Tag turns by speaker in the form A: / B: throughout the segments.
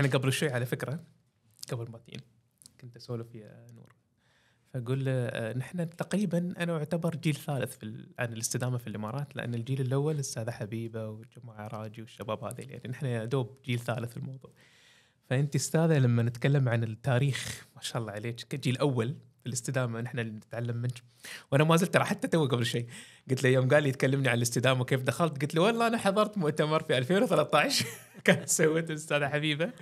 A: احنا قبل شوي على فكره قبل ما تجين كنت اسولف يا نور فاقول له آه، نحن تقريبا انا اعتبر جيل ثالث في عن الاستدامه في الامارات لان الجيل الاول الاستاذه حبيبه والجماعه راجي والشباب هذول يعني نحن يا دوب جيل ثالث في الموضوع فانت استاذه لما نتكلم عن التاريخ ما شاء الله عليك كجيل اول الاستدامه نحن نتعلم منك وانا ما زلت حتى تو قبل شيء قلت له يوم قال لي تكلمني عن الاستدامه وكيف دخلت قلت له والله انا حضرت مؤتمر في 2013 كان سويته الاستاذه حبيبه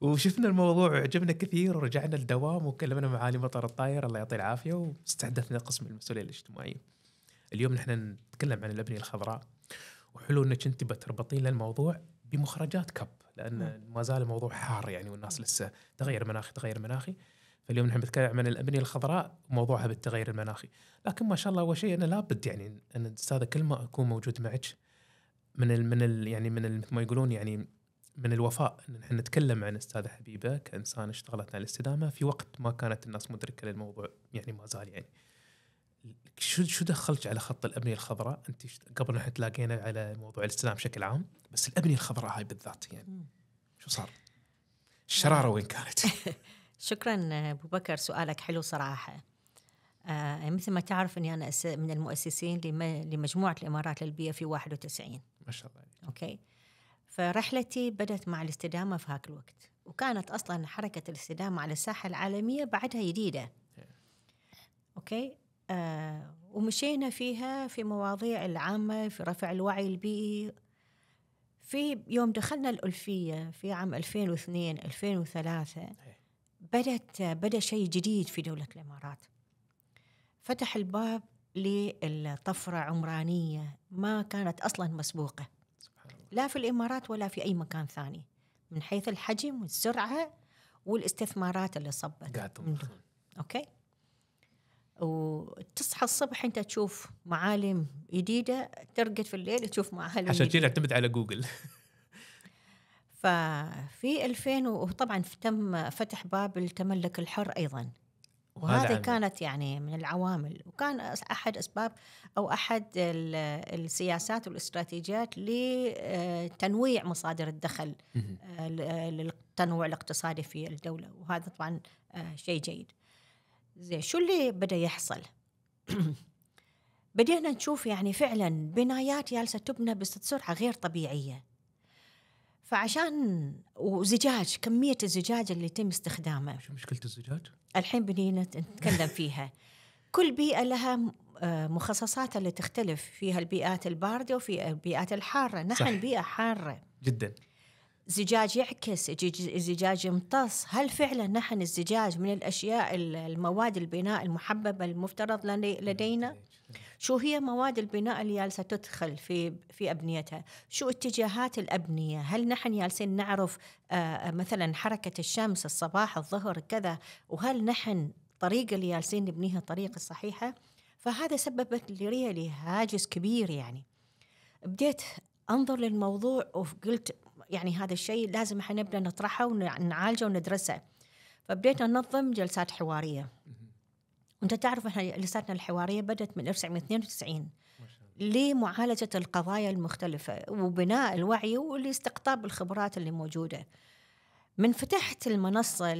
A: وشفنا الموضوع وعجبنا كثير ورجعنا الدوام وكلمنا معالي مطر الطاير الله يعطيه العافيه واستهدفنا قسم المسؤوليه الاجتماعيه. اليوم نحن نتكلم عن الابنيه الخضراء وحلو انك انت بتربطين الموضوع بمخرجات كب لان نعم. ما زال الموضوع حار يعني والناس لسه تغير مناخي تغير مناخي فاليوم نحن بنتكلم عن الابنيه الخضراء وموضوعها بالتغير المناخي لكن ما شاء الله اول شيء انا لابد يعني ان استاذه كل ما اكون موجود معك من الـ من الـ يعني من مثل ما يقولون يعني من الوفاء ان احنا نتكلم عن استاذه حبيبه كانسان اشتغلت على الاستدامه في وقت ما كانت الناس مدركه للموضوع يعني ما زال يعني شو شو دخلت على خط الابنيه الخضراء انت قبل احنا تلاقينا على موضوع الاستدامه بشكل عام بس الابنيه الخضراء هاي بالذات يعني شو صار؟ الشراره وين كانت؟
B: شكرا أبو بكر سؤالك حلو صراحة آه مثل ما تعرف أني أنا من المؤسسين لمجموعة الإمارات للبيئة في 91 ما شاء الله أوكي فرحلتي بدأت مع الاستدامة في هاك الوقت وكانت أصلا حركة الاستدامة على الساحة العالمية بعدها جديدة أوكي آه ومشينا فيها في مواضيع العامة في رفع الوعي البيئي في يوم دخلنا الألفية في عام 2002 2003 بدت بدا شيء جديد في دوله الامارات فتح الباب للطفره عمرانيه ما كانت اصلا مسبوقه لا في الامارات ولا في اي مكان ثاني من حيث الحجم والسرعه والاستثمارات اللي صبت اوكي وتصحى الصبح انت تشوف معالم جديده ترقد في الليل تشوف معالم عشان كذا
A: اعتمد على جوجل
B: ففي 2000 وطبعا تم فتح باب التملك الحر ايضا
A: وهذه كانت
B: يعني من العوامل وكان احد اسباب او احد السياسات والاستراتيجيات لتنويع آه، مصادر الدخل آه، آه، للتنوع الاقتصادي في الدوله وهذا طبعا شيء جيد. زين شو اللي بدا يحصل؟ بدينا نشوف يعني فعلا بنايات جالسه تبنى بسرعه غير طبيعيه. فعشان وزجاج كمية الزجاج اللي يتم استخدامه شو مشكلة الزجاج؟ الحين بنينا نتكلم فيها كل بيئة لها آه، مخصصات اللي تختلف فيها البيئات الباردة وفي البيئات الحارة نحن صح. بيئة حارة جدا زجاج يعكس زجاج يمتص هل فعلا نحن الزجاج من الأشياء المواد البناء المحببة المفترض لدينا نعم. شو هي مواد البناء اللي جالسه تدخل في في ابنيتها؟ شو اتجاهات الابنيه؟ هل نحن جالسين نعرف آه، آه، مثلا حركه الشمس الصباح الظهر كذا وهل نحن الطريقه اللي جالسين نبنيها طريقة الصحيحه؟ فهذا سببت لريالي هاجس كبير يعني. بديت انظر للموضوع وقلت يعني هذا الشيء لازم احنا نبدا نطرحه ونعالجه وندرسه. فبديت انظم جلسات حواريه. وانت تعرف احنا لساتنا الحواريه بدات من 1992 لمعالجه القضايا المختلفه وبناء الوعي ولاستقطاب الخبرات اللي موجوده. من فتحت المنصه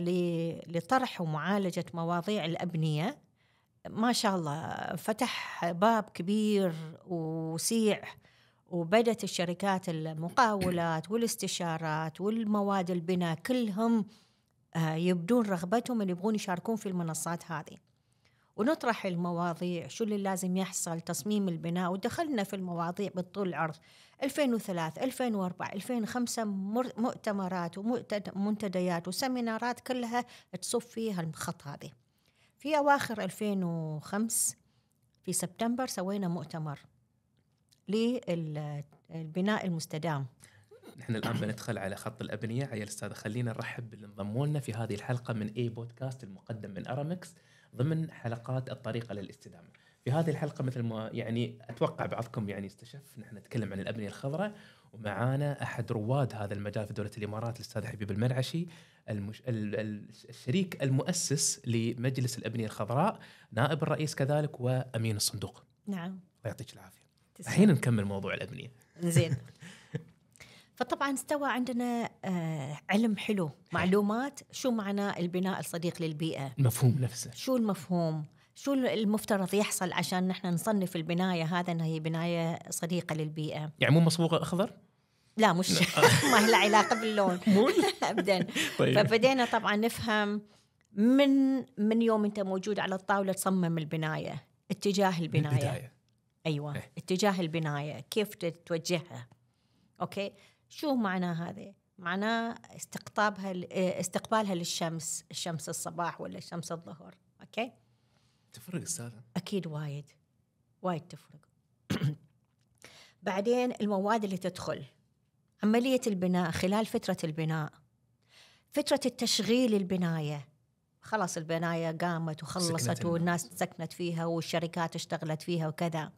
B: لطرح ومعالجه مواضيع الابنيه ما شاء الله فتح باب كبير وسيع وبدت الشركات المقاولات والاستشارات والمواد البناء كلهم آه، يبدون رغبتهم اللي يبغون يشاركون في المنصات هذه ونطرح المواضيع شو اللي لازم يحصل تصميم البناء ودخلنا في المواضيع بالطول العرض 2003 2004 2005 مؤتمرات ومنتديات وسمينارات كلها تصف فيها الخط هذه في أواخر 2005 في سبتمبر سوينا مؤتمر للبناء المستدام
A: نحن الان بندخل على خط الابنيه عيال استاذ خلينا نرحب باللي انضموا لنا في هذه الحلقه من اي بودكاست المقدم من ارامكس ضمن حلقات الطريقه للاستدامه. في هذه الحلقه مثل ما يعني اتوقع بعضكم يعني استشف نحن نتكلم عن الابنيه الخضراء ومعانا احد رواد هذا المجال في دوله الامارات الاستاذ حبيب المنعشي المش... الشريك المؤسس لمجلس الابنيه الخضراء نائب الرئيس كذلك وامين الصندوق. نعم. الله يعطيك العافيه. الحين نكمل موضوع الابنيه.
B: زين. فطبعا استوى عندنا آه، علم حلو معلومات شو معنى البناء الصديق للبيئة
A: المفهوم نفسه
B: شو المفهوم شو المفترض يحصل عشان نحن نصنف البناية هذا أنها هي بناية صديقة للبيئة
A: يعني مو مصبوغة أخضر؟
B: لا مش ما لها علاقة باللون أبدا طيب. فبدينا طبعا نفهم من من يوم أنت موجود على الطاولة تصمم البناية اتجاه البناية البداية. أيوة إيه. اتجاه البناية كيف توجهها أوكي شو معناه هذا؟ معناه استقطابها آه، استقبالها للشمس الشمس الصباح ولا شمس الظهر اوكي تفرق استاذه اكيد وايد وايد تفرق بعدين المواد اللي تدخل عمليه البناء خلال فتره البناء فتره التشغيل البنايه خلاص البنايه قامت وخلصت والناس سكنت فيها والشركات اشتغلت فيها وكذا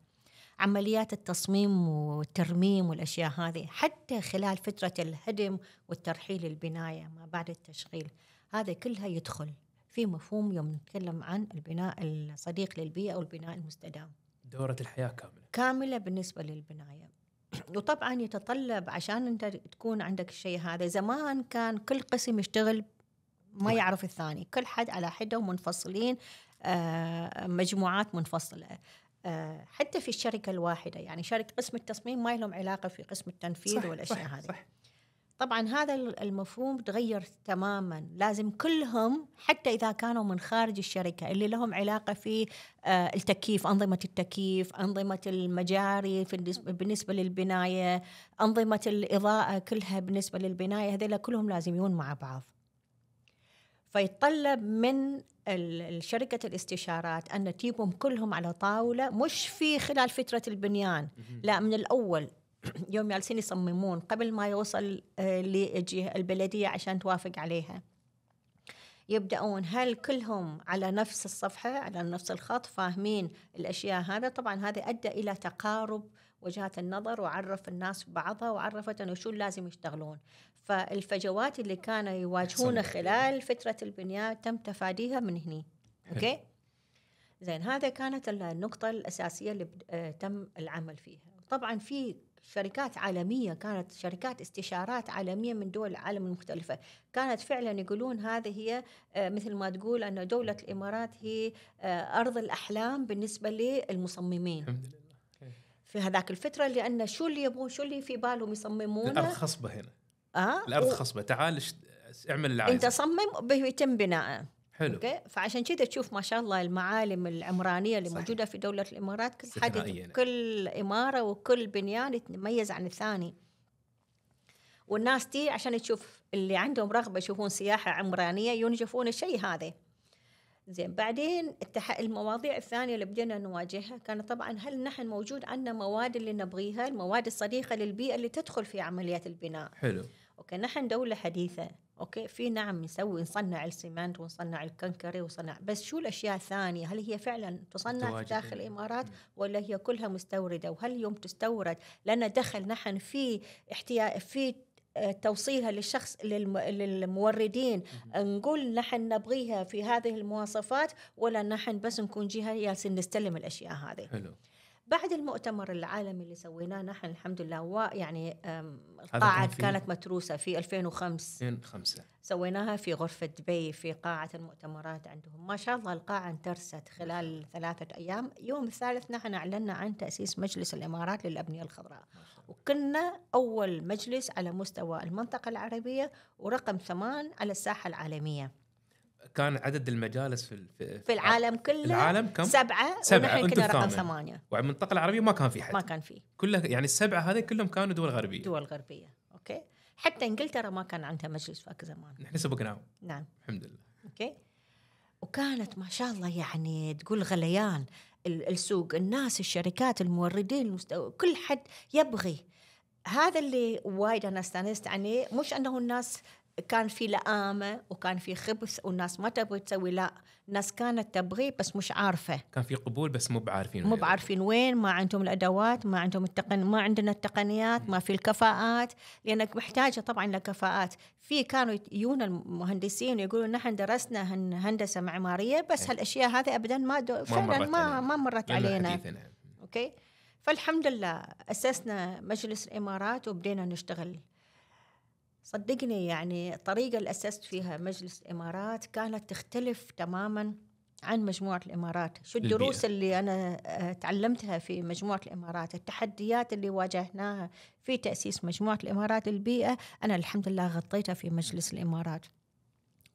B: عمليات التصميم والترميم والأشياء هذه حتى خلال فترة الهدم والترحيل البناية ما بعد التشغيل هذا كلها يدخل في مفهوم يوم نتكلم عن البناء الصديق للبيئة والبناء المستدام
A: دورة الحياة كاملة
B: كاملة بالنسبة للبناية وطبعا يتطلب عشان انت تكون عندك الشيء هذا زمان كان كل قسم يشتغل ما يعرف الثاني كل حد على حده ومنفصلين آه، مجموعات منفصلة آه، حتى في الشركة الواحدة يعني شركة قسم التصميم ما لهم علاقة في قسم التنفيذ صح والأشياء صح هذه صح طبعا هذا المفهوم تغير تماما لازم كلهم حتى إذا كانوا من خارج الشركة اللي لهم علاقة في آه، التكييف أنظمة التكييف أنظمة المجاري بالنسبة للبناية أنظمة الإضاءة كلها بالنسبة للبناية هذول كلهم لازم يكون مع بعض فيتطلب من الشركة الاستشارات أن تجيبهم كلهم على طاولة مش في خلال فترة البنيان لا من الأول يوم جالسين يصممون قبل ما يوصل آه، البلدية عشان توافق عليها يبدأون هل كلهم على نفس الصفحة على نفس الخط فاهمين الأشياء هذا طبعا هذا أدى إلى تقارب وجهات النظر وعرف الناس بعضها وعرفت انه شو لازم يشتغلون فالفجوات اللي كانوا يواجهونها خلال فترة البناء تم تفاديها من هني أوكي زين هذا كانت النقطة الأساسية اللي آه، تم العمل فيها طبعا في شركات عالمية كانت شركات استشارات عالمية من دول العالم المختلفة كانت فعلا يقولون هذه هي آه، مثل ما تقول أن دولة الإمارات هي آه، أرض الأحلام بالنسبة للمصممين الحمد لله في هذاك الفترة لأن شو اللي يبغون شو اللي في بالهم الارض خصبه
A: هنا اه الارض و... خصبه تعال اعمل العايزة. انت
B: صمم بيتم بناءه حلو اوكي فعشان كذا تشوف ما شاء الله المعالم العمرانيه اللي صحيح. موجوده في دوله الامارات كل حد يعني. كل اماره وكل بنيان يتميز عن الثاني والناس تي عشان تشوف اللي عندهم رغبه يشوفون سياحه عمرانيه ينجفون الشيء هذا زين بعدين التح... المواضيع الثانيه اللي بدينا نواجهها كانت طبعا هل نحن موجود عندنا مواد اللي نبغيها المواد الصديقه للبيئه اللي تدخل في عمليات البناء حلو اوكي نحن دوله حديثه اوكي في نعم نسوي نصنع السيمنت ونصنع الكنكري ونصنع بس شو الاشياء الثانيه هل هي فعلا تصنع في داخل الامارات ولا هي كلها مستورده وهل يوم تستورد لنا دخل نحن في احتياج في آه، توصيلها للشخص للموردين نقول نحن نبغيها في هذه المواصفات ولا نحن بس نكون جهه ياسين نستلم الاشياء هذه حلو بعد المؤتمر العالمي اللي سويناه نحن الحمد لله يعني القاعة كان كانت متروسة في 2005 2005 سويناها في غرفة دبي في قاعة المؤتمرات عندهم ما شاء الله القاعة انترست خلال ثلاثة أيام يوم الثالث نحن أعلنا عن تأسيس مجلس الإمارات للأبنية الخضراء وكنا أول مجلس على مستوى المنطقة العربية ورقم ثمان على الساحة العالمية
A: كان عدد المجالس في في, في
B: العالم كله العالم كم؟ سبعة سبعة ونحن كنا رقم ثمانية
A: المنطقه العربية ما كان في حد ما كان في كلها يعني السبعة هذه كلهم كانوا دول غربية دول
B: غربية اوكي حتى انجلترا ما كان عندها مجلس في زمان
A: نحن سبقناه نعم الحمد لله
B: اوكي وكانت ما شاء الله يعني تقول غليان السوق الناس الشركات الموردين المستو... كل حد يبغي هذا اللي وايد انا استانست عليه مش انه الناس كان في لئامه وكان في خبث والناس ما تبغي تسوي لا الناس كانت تبغي بس مش عارفه
A: كان في قبول بس مو بعارفين مو
B: بعارفين وين ما عندهم الادوات ما عندهم التقن ما عندنا التقنيات ما في الكفاءات لانك محتاجه طبعا لكفاءات في كانوا يجون المهندسين يقولون نحن درسنا هندسه معماريه بس إيه. هالاشياء هذه ابدا ما دو... فعلا ما ما مرت علينا نعم. اوكي فالحمد لله اسسنا مجلس الامارات وبدينا نشتغل صدقني يعني الطريقة اللي أسست فيها مجلس الإمارات كانت تختلف تماما عن مجموعة الإمارات شو الدروس البيئة. اللي أنا آه، تعلمتها في مجموعة الإمارات التحديات اللي واجهناها في تأسيس مجموعة الإمارات البيئة أنا الحمد لله غطيتها في مجلس الإمارات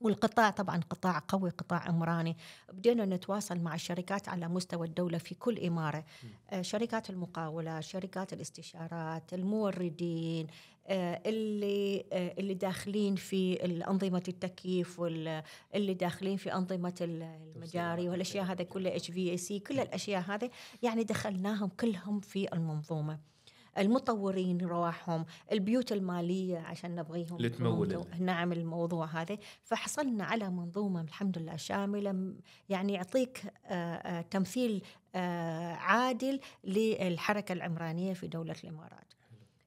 B: والقطاع طبعا قطاع قوي قطاع عمراني بدينا نتواصل مع الشركات على مستوى الدولة في كل إمارة آه، شركات المقاولة شركات الاستشارات الموردين آه، اللي آه، اللي داخلين في أنظمة التكييف واللي داخلين في أنظمة المجاري والأشياء هذا كلها اتش في اي سي كل الأشياء هذه يعني دخلناهم كلهم في المنظومة المطورين رواحهم البيوت المالية عشان نبغيهم لتمول نعم الموضوع هذا فحصلنا على منظومة الحمد لله شاملة يعني يعطيك آه، آه، تمثيل آه، عادل للحركة العمرانية في دولة الإمارات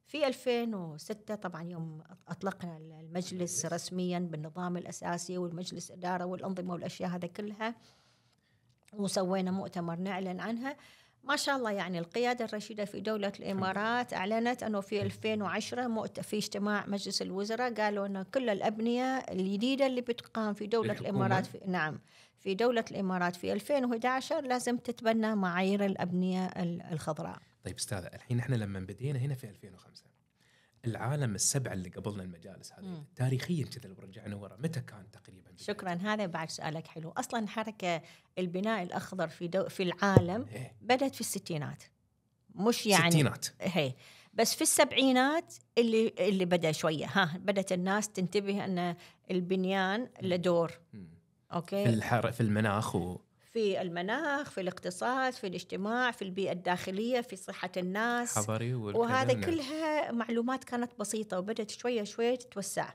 B: في 2006 طبعا يوم اطلقنا المجلس رسميا بالنظام الاساسي والمجلس اداره والانظمه والاشياء هذا كلها وسوينا مؤتمر نعلن عنها ما شاء الله يعني القيادة الرشيدة في دولة الإمارات أعلنت أنه في 2010 إيه. في اجتماع مجلس الوزراء قالوا أنه كل الأبنية الجديدة اللي بتقام في دولة الحكومة. الإمارات في نعم في دولة الإمارات في 2011 لازم تتبنى معايير الأبنية الخضراء
A: طيب أستاذة الحين احنا لما بدينا هنا في 2005 العالم السبعه اللي قبلنا المجالس هذه تاريخيا كذا لو رجعنا ورا متى كان تقريبا
B: شكرا هذا بعد سؤالك حلو اصلا حركه البناء الاخضر في دو في العالم هي. إيه. بدات في الستينات مش يعني الستينات هي إيه. بس في السبعينات اللي اللي بدا شويه ها بدات الناس تنتبه ان البنيان له دور اوكي في الحر
A: في المناخ و
B: في المناخ في الاقتصاد في الاجتماع في البيئة الداخلية في صحة الناس حضري وهذا كلها معلومات كانت بسيطة وبدأت شوية شوية تتوسع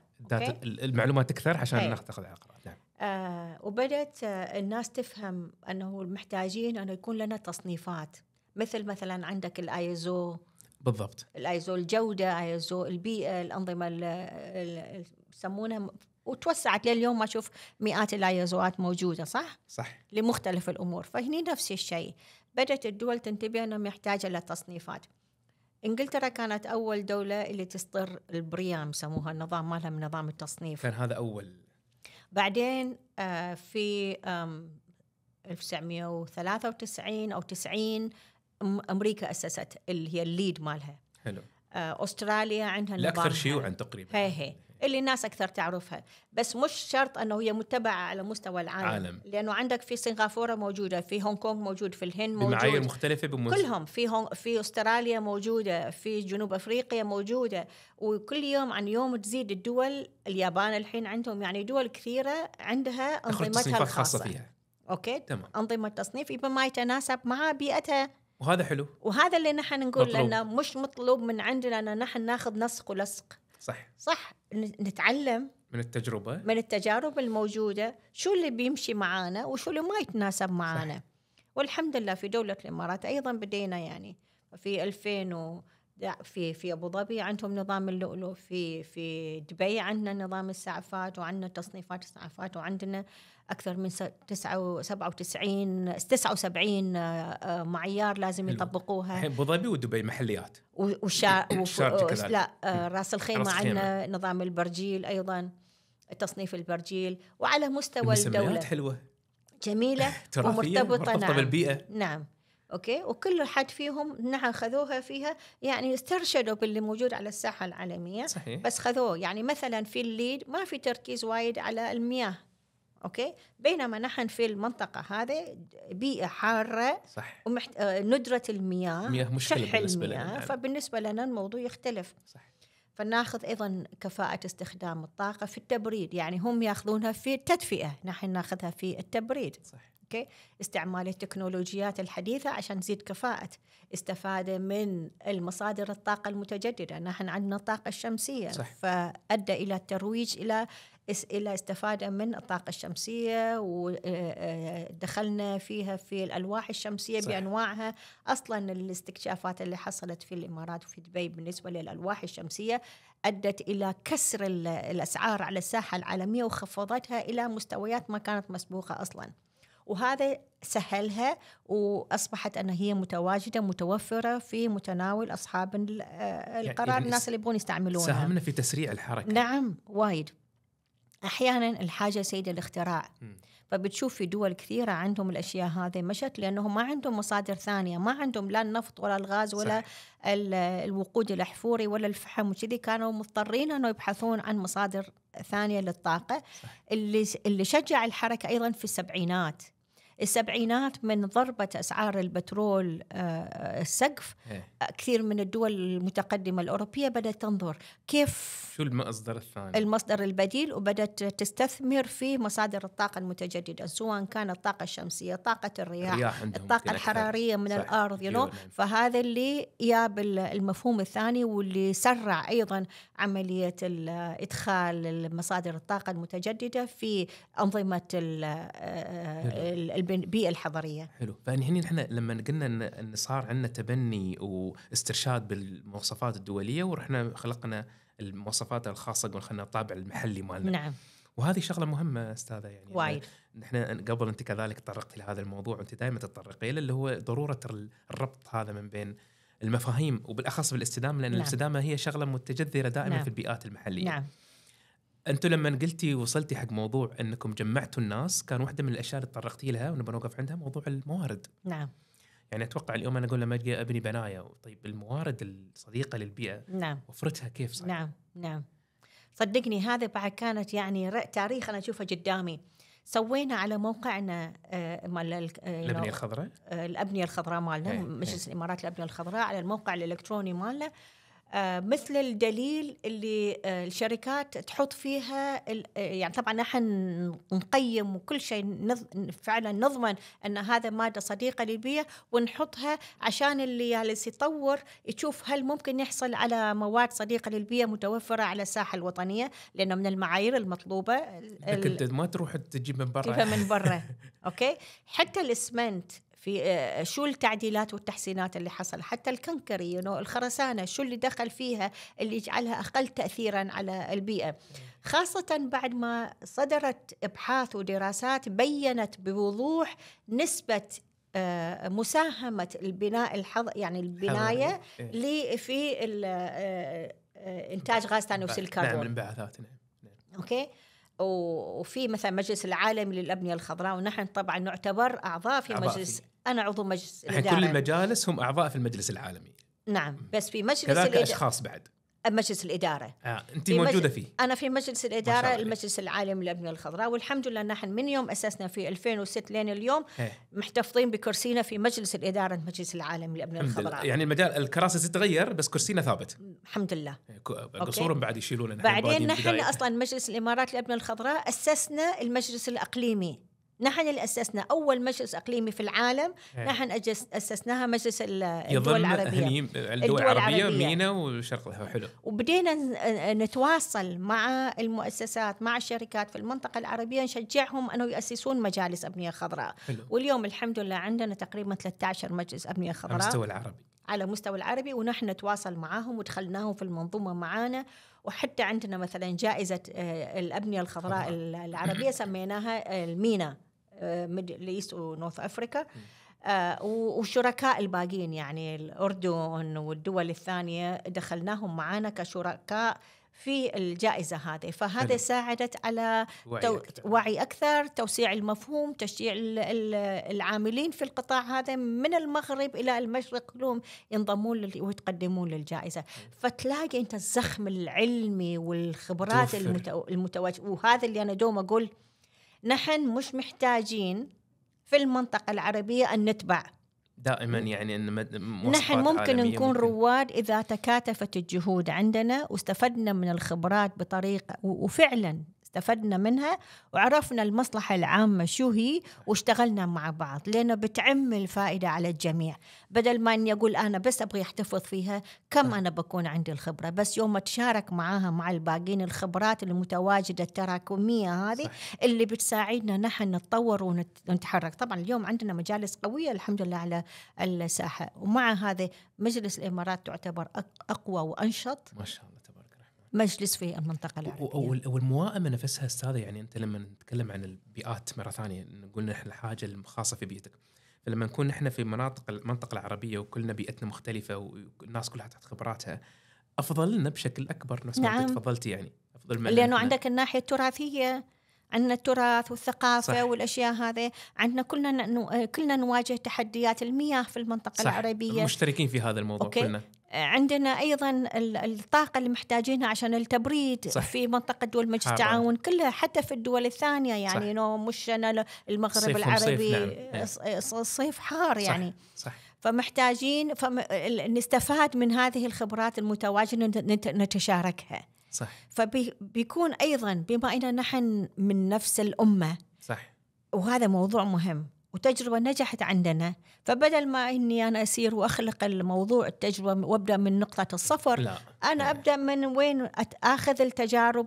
A: المعلومات تكثر عشان الناس إيه. تاخذ على
B: نعم آه وبدأت آه الناس تفهم أنه محتاجين أن يكون لنا تصنيفات مثل مثلا عندك الايزو بالضبط الايزو الجوده ايزو البيئه الانظمه يسمونها وتوسعت لليوم ما اشوف مئات الايزوات موجوده صح؟ صح لمختلف الامور فهني نفس الشيء بدات الدول تنتبه انها محتاجه لتصنيفات انجلترا كانت اول دوله اللي تصدر البريام سموها النظام مالها من نظام التصنيف
A: كان هذا اول
B: بعدين آه، في 1993 او 90 امريكا اسست اللي هي الليد مالها حلو آه، استراليا عندها نظام الاكثر شيوعا تقريبا هي هي اللي الناس اكثر تعرفها بس مش شرط انه هي متبعه على مستوى العالم عالم. لانه عندك في سنغافوره موجوده في هونغ كونغ موجود في الهند موجود بمعايير
A: مختلفه بمز... كلهم
B: في هون... في استراليا موجوده في جنوب افريقيا موجوده وكل يوم عن يوم تزيد الدول اليابان الحين عندهم يعني دول كثيره عندها انظمتها الخاصه خاصة فيها اوكي تمام انظمه تصنيف يبقى ما يتناسب مع بيئتها وهذا حلو وهذا اللي نحن نقول مطلوب. لنا مش مطلوب من عندنا ان نحن ناخذ نسق ولصق صح صح نتعلم
A: من التجربة
B: من التجارب الموجودة شو اللي بيمشي معانا وشو اللي ما يتناسب معانا والحمد لله في دولة الإمارات أيضا بدينا يعني في 2000 و في في ابو ظبي عندهم نظام اللؤلؤ في في دبي عندنا نظام السعفات وعندنا تصنيفات السعفات وعندنا اكثر من 97 79 آه، آه، معيار لازم يطبقوها
A: ابو ظبي ودبي محليات
B: وشا إيه، وف... لا آه، راس الخيمه عندنا نظام البرجيل ايضا تصنيف البرجيل وعلى مستوى الدوله حلوه جميله ومرتبطه مرتبطه نعم. بالبيئه نعم اوكي وكل حد فيهم نعم خذوها فيها يعني استرشدوا باللي موجود على الساحه العالميه صحيح. بس خذوه يعني مثلا في الليد ما في تركيز وايد على المياه اوكي بينما نحن في المنطقه هذه بيئه حاره صح ومحت... آه، ندره المياه مياه مشكله بالنسبه المياه لنا نعم. فبالنسبه لنا الموضوع يختلف صح فناخذ ايضا كفاءه استخدام الطاقه في التبريد يعني هم ياخذونها في التدفئه نحن ناخذها في التبريد صح اوكي استعمال التكنولوجيات الحديثه عشان تزيد كفاءه استفاده من المصادر الطاقه المتجدده نحن عندنا الطاقه الشمسيه صح. فادى الى الترويج الى الى استفاده من الطاقه الشمسيه ودخلنا آه، آه، فيها في الالواح الشمسيه صح. بانواعها اصلا الاستكشافات اللي حصلت في الامارات وفي دبي بالنسبه للالواح الشمسيه ادت الى كسر الاسعار على الساحه العالميه وخفضتها الى مستويات ما كانت مسبوقه اصلا وهذا سهلها واصبحت ان هي متواجده متوفره في متناول اصحاب آه، يعني القرار يعني الناس اللي يبغون يستعملونها ساهمنا
A: في تسريع الحركه
B: نعم وايد احيانا الحاجه سيده الاختراع م. فبتشوف في دول كثيره عندهم الاشياء هذه مشت لانهم ما عندهم مصادر ثانيه ما عندهم لا النفط ولا الغاز ولا صح. الوقود الاحفوري ولا الفحم وكذي كانوا مضطرين انه يبحثون عن مصادر ثانيه للطاقه صح. اللي اللي شجع الحركه ايضا في السبعينات السبعينات من ضربة أسعار البترول آه، السقف إيه. كثير من الدول المتقدمة الأوروبية بدأت تنظر كيف
A: شو المصدر الثاني؟
B: المصدر البديل وبدأت تستثمر في مصادر الطاقة المتجددة سواء كانت الطاقة الشمسية طاقة الرياح, الرياح الطاقة الحرارية من صح. الأرض يو فهذا اللي جاب المفهوم الثاني واللي سرع أيضا عملية إدخال مصادر الطاقة المتجددة في أنظمة آه، البيئه الحضريه
A: حلو هنا نحن لما قلنا ان صار عندنا تبني واسترشاد بالمواصفات الدوليه ورحنا خلقنا المواصفات الخاصه قلنا خلينا الطابع المحلي مالنا نعم وهذه شغله مهمه استاذه يعني وايد نحن قبل انت كذلك تطرقت لهذا الموضوع وانت دائما تطرقي له اللي هو ضروره الربط هذا من بين المفاهيم وبالاخص بالاستدامه لان نعم. الاستدامه هي شغله متجذره دائما نعم. في البيئات المحليه نعم انتم لما قلتي وصلتي حق موضوع انكم جمعتوا الناس كان واحده من الاشياء اللي تطرقتي لها ونبغى نوقف عندها موضوع الموارد نعم يعني اتوقع اليوم انا اقول لما اجي ابني بنايه طيب الموارد الصديقه للبيئه نعم وفرتها كيف صحيح؟ نعم
B: نعم صدقني هذا بعد كانت يعني تاريخ انا اشوفه قدامي سوينا على موقعنا آه، مال آه، الابنيه الخضراء آه، الابنيه الخضراء مالنا إيه، مجلس إيه. الامارات الابنيه الخضراء على الموقع الالكتروني مالنا آه، مثل الدليل اللي آه، الشركات تحط فيها آه، يعني طبعا نحن نقيم وكل شيء فعلا نضمن ان هذا ماده صديقه للبيئه ونحطها عشان اللي جالس يطور يشوف هل ممكن يحصل على مواد صديقه للبيئه متوفره على الساحه الوطنيه لانه من المعايير المطلوبه لكن
A: ما تروح تجيب من برا من
B: برا اوكي حتى الاسمنت في آه، شو التعديلات والتحسينات اللي حصل حتى الكنكري يو الخرسانه شو اللي دخل فيها اللي يجعلها اقل تاثيرا على البيئه خاصه بعد ما صدرت ابحاث ودراسات بينت بوضوح نسبه آه، مساهمه البناء الحض يعني البنايه إيه. في آه، انتاج غاز ثاني اكسيد الكربون نعم
A: الانبعاثات نعم,
B: نعم. اوكي وفي مثلا مجلس العالمي للابنيه الخضراء ونحن طبعا نعتبر اعضاء في مجلس انا عضو مجلس الاداره كل
A: المجالس هم اعضاء في المجلس العالمي
B: نعم بس في مجلس كذلك الإدارة اشخاص بعد أه، مجلس الاداره آه، انت في موجوده فيه انا في مجلس الاداره المجلس العالمي للابنيه الخضراء والحمد لله نحن من يوم اسسنا في 2006 لين اليوم هي. إيه. محتفظين بكرسينا في مجلس الاداره المجلس العالمي للابنيه الخضراء
A: يعني المجال الكراسي تتغير بس كرسينا ثابت الحمد لله إيه، قصورهم بعد يشيلون بعدين نحن اصلا
B: مجلس الامارات للابنيه الخضراء اسسنا المجلس الاقليمي نحن اللي اسسنا اول مجلس اقليمي في العالم هي. إيه. نحن أجس اسسناها مجلس الدول العربيه الدول العربيه مينا
A: والشرق حلو
B: وبدينا نتواصل مع المؤسسات مع الشركات في المنطقه العربيه نشجعهم انه ياسسون مجالس ابنيه خضراء حلو. واليوم الحمد لله عندنا تقريبا 13 مجلس ابنيه خضراء على المستوى العربي على مستوى العربي ونحن نتواصل معاهم ودخلناهم في المنظومه معانا وحتى عندنا مثلا جائزه آه، الابنيه الخضراء العربيه سميناها آه، المينا ميدل ايست ونورث افريكا وشركاء الباقيين يعني الاردن والدول الثانيه دخلناهم معانا كشركاء في الجائزة هذه فهذا ساعدت على وعي, تو... أكثر. وعي أكثر توسيع المفهوم تشجيع العاملين في القطاع هذا من المغرب إلى المشرق كلهم ينضمون لل... ويتقدمون للجائزة فتلاقي أنت الزخم العلمي والخبرات المتو... المتواجدة وهذا اللي أنا دوم أقول نحن مش محتاجين في المنطقة العربية أن نتبع
A: دائما يعني ان نحن ممكن نكون ممكن.
B: رواد اذا تكاتفت الجهود عندنا واستفدنا من الخبرات بطريقه وفعلا استفدنا منها وعرفنا المصلحة العامة شو هي واشتغلنا مع بعض لأنه بتعم الفائدة على الجميع بدل ما أني أقول أنا بس أبغي أحتفظ فيها كم أنا بكون عندي الخبرة بس يوم أتشارك معاها مع الباقين الخبرات المتواجدة التراكمية هذه صح. اللي بتساعدنا نحن نتطور ونتحرك طبعا اليوم عندنا مجالس قوية الحمد لله على الساحة ومع هذا مجلس الإمارات تعتبر أقوى وأنشط ما شاء الله مجلس في المنطقه
A: العربيه والموائمه نفسها استاذه يعني انت لما نتكلم عن البيئات مره ثانيه نقول احنا الحاجه الخاصه في بيئتك فلما نكون نحن في مناطق المنطقه العربيه وكلنا بيئتنا مختلفه والناس كلها تحت خبراتها افضل لنا بشكل اكبر نفس نعم. تفضلتي يعني افضل من لانه عندك
B: الناحيه التراثيه عندنا التراث والثقافة صح. والأشياء هذه عندنا كلنا كلنا نواجه تحديات المياه في المنطقة صح. العربية مشتركين
A: في هذا الموضوع أوكي. كلنا
B: عندنا ايضا الطاقه اللي محتاجينها عشان التبريد صح. في منطقه دول مجلس التعاون كلها حتى في الدول الثانيه يعني صح. مش انا المغرب العربي صيف, نعم. نعم. صيف حار يعني صح. فمحتاجين فمحتاجين نستفاد من هذه الخبرات المتواجده نتشاركها صح فبيكون ايضا بما اننا نحن من نفس الامه صح وهذا موضوع مهم وتجربة نجحت عندنا فبدل ما أني أنا أسير وأخلق الموضوع التجربة وأبدأ من نقطة الصفر لا. أنا لا. أبدأ من وين أخذ التجارب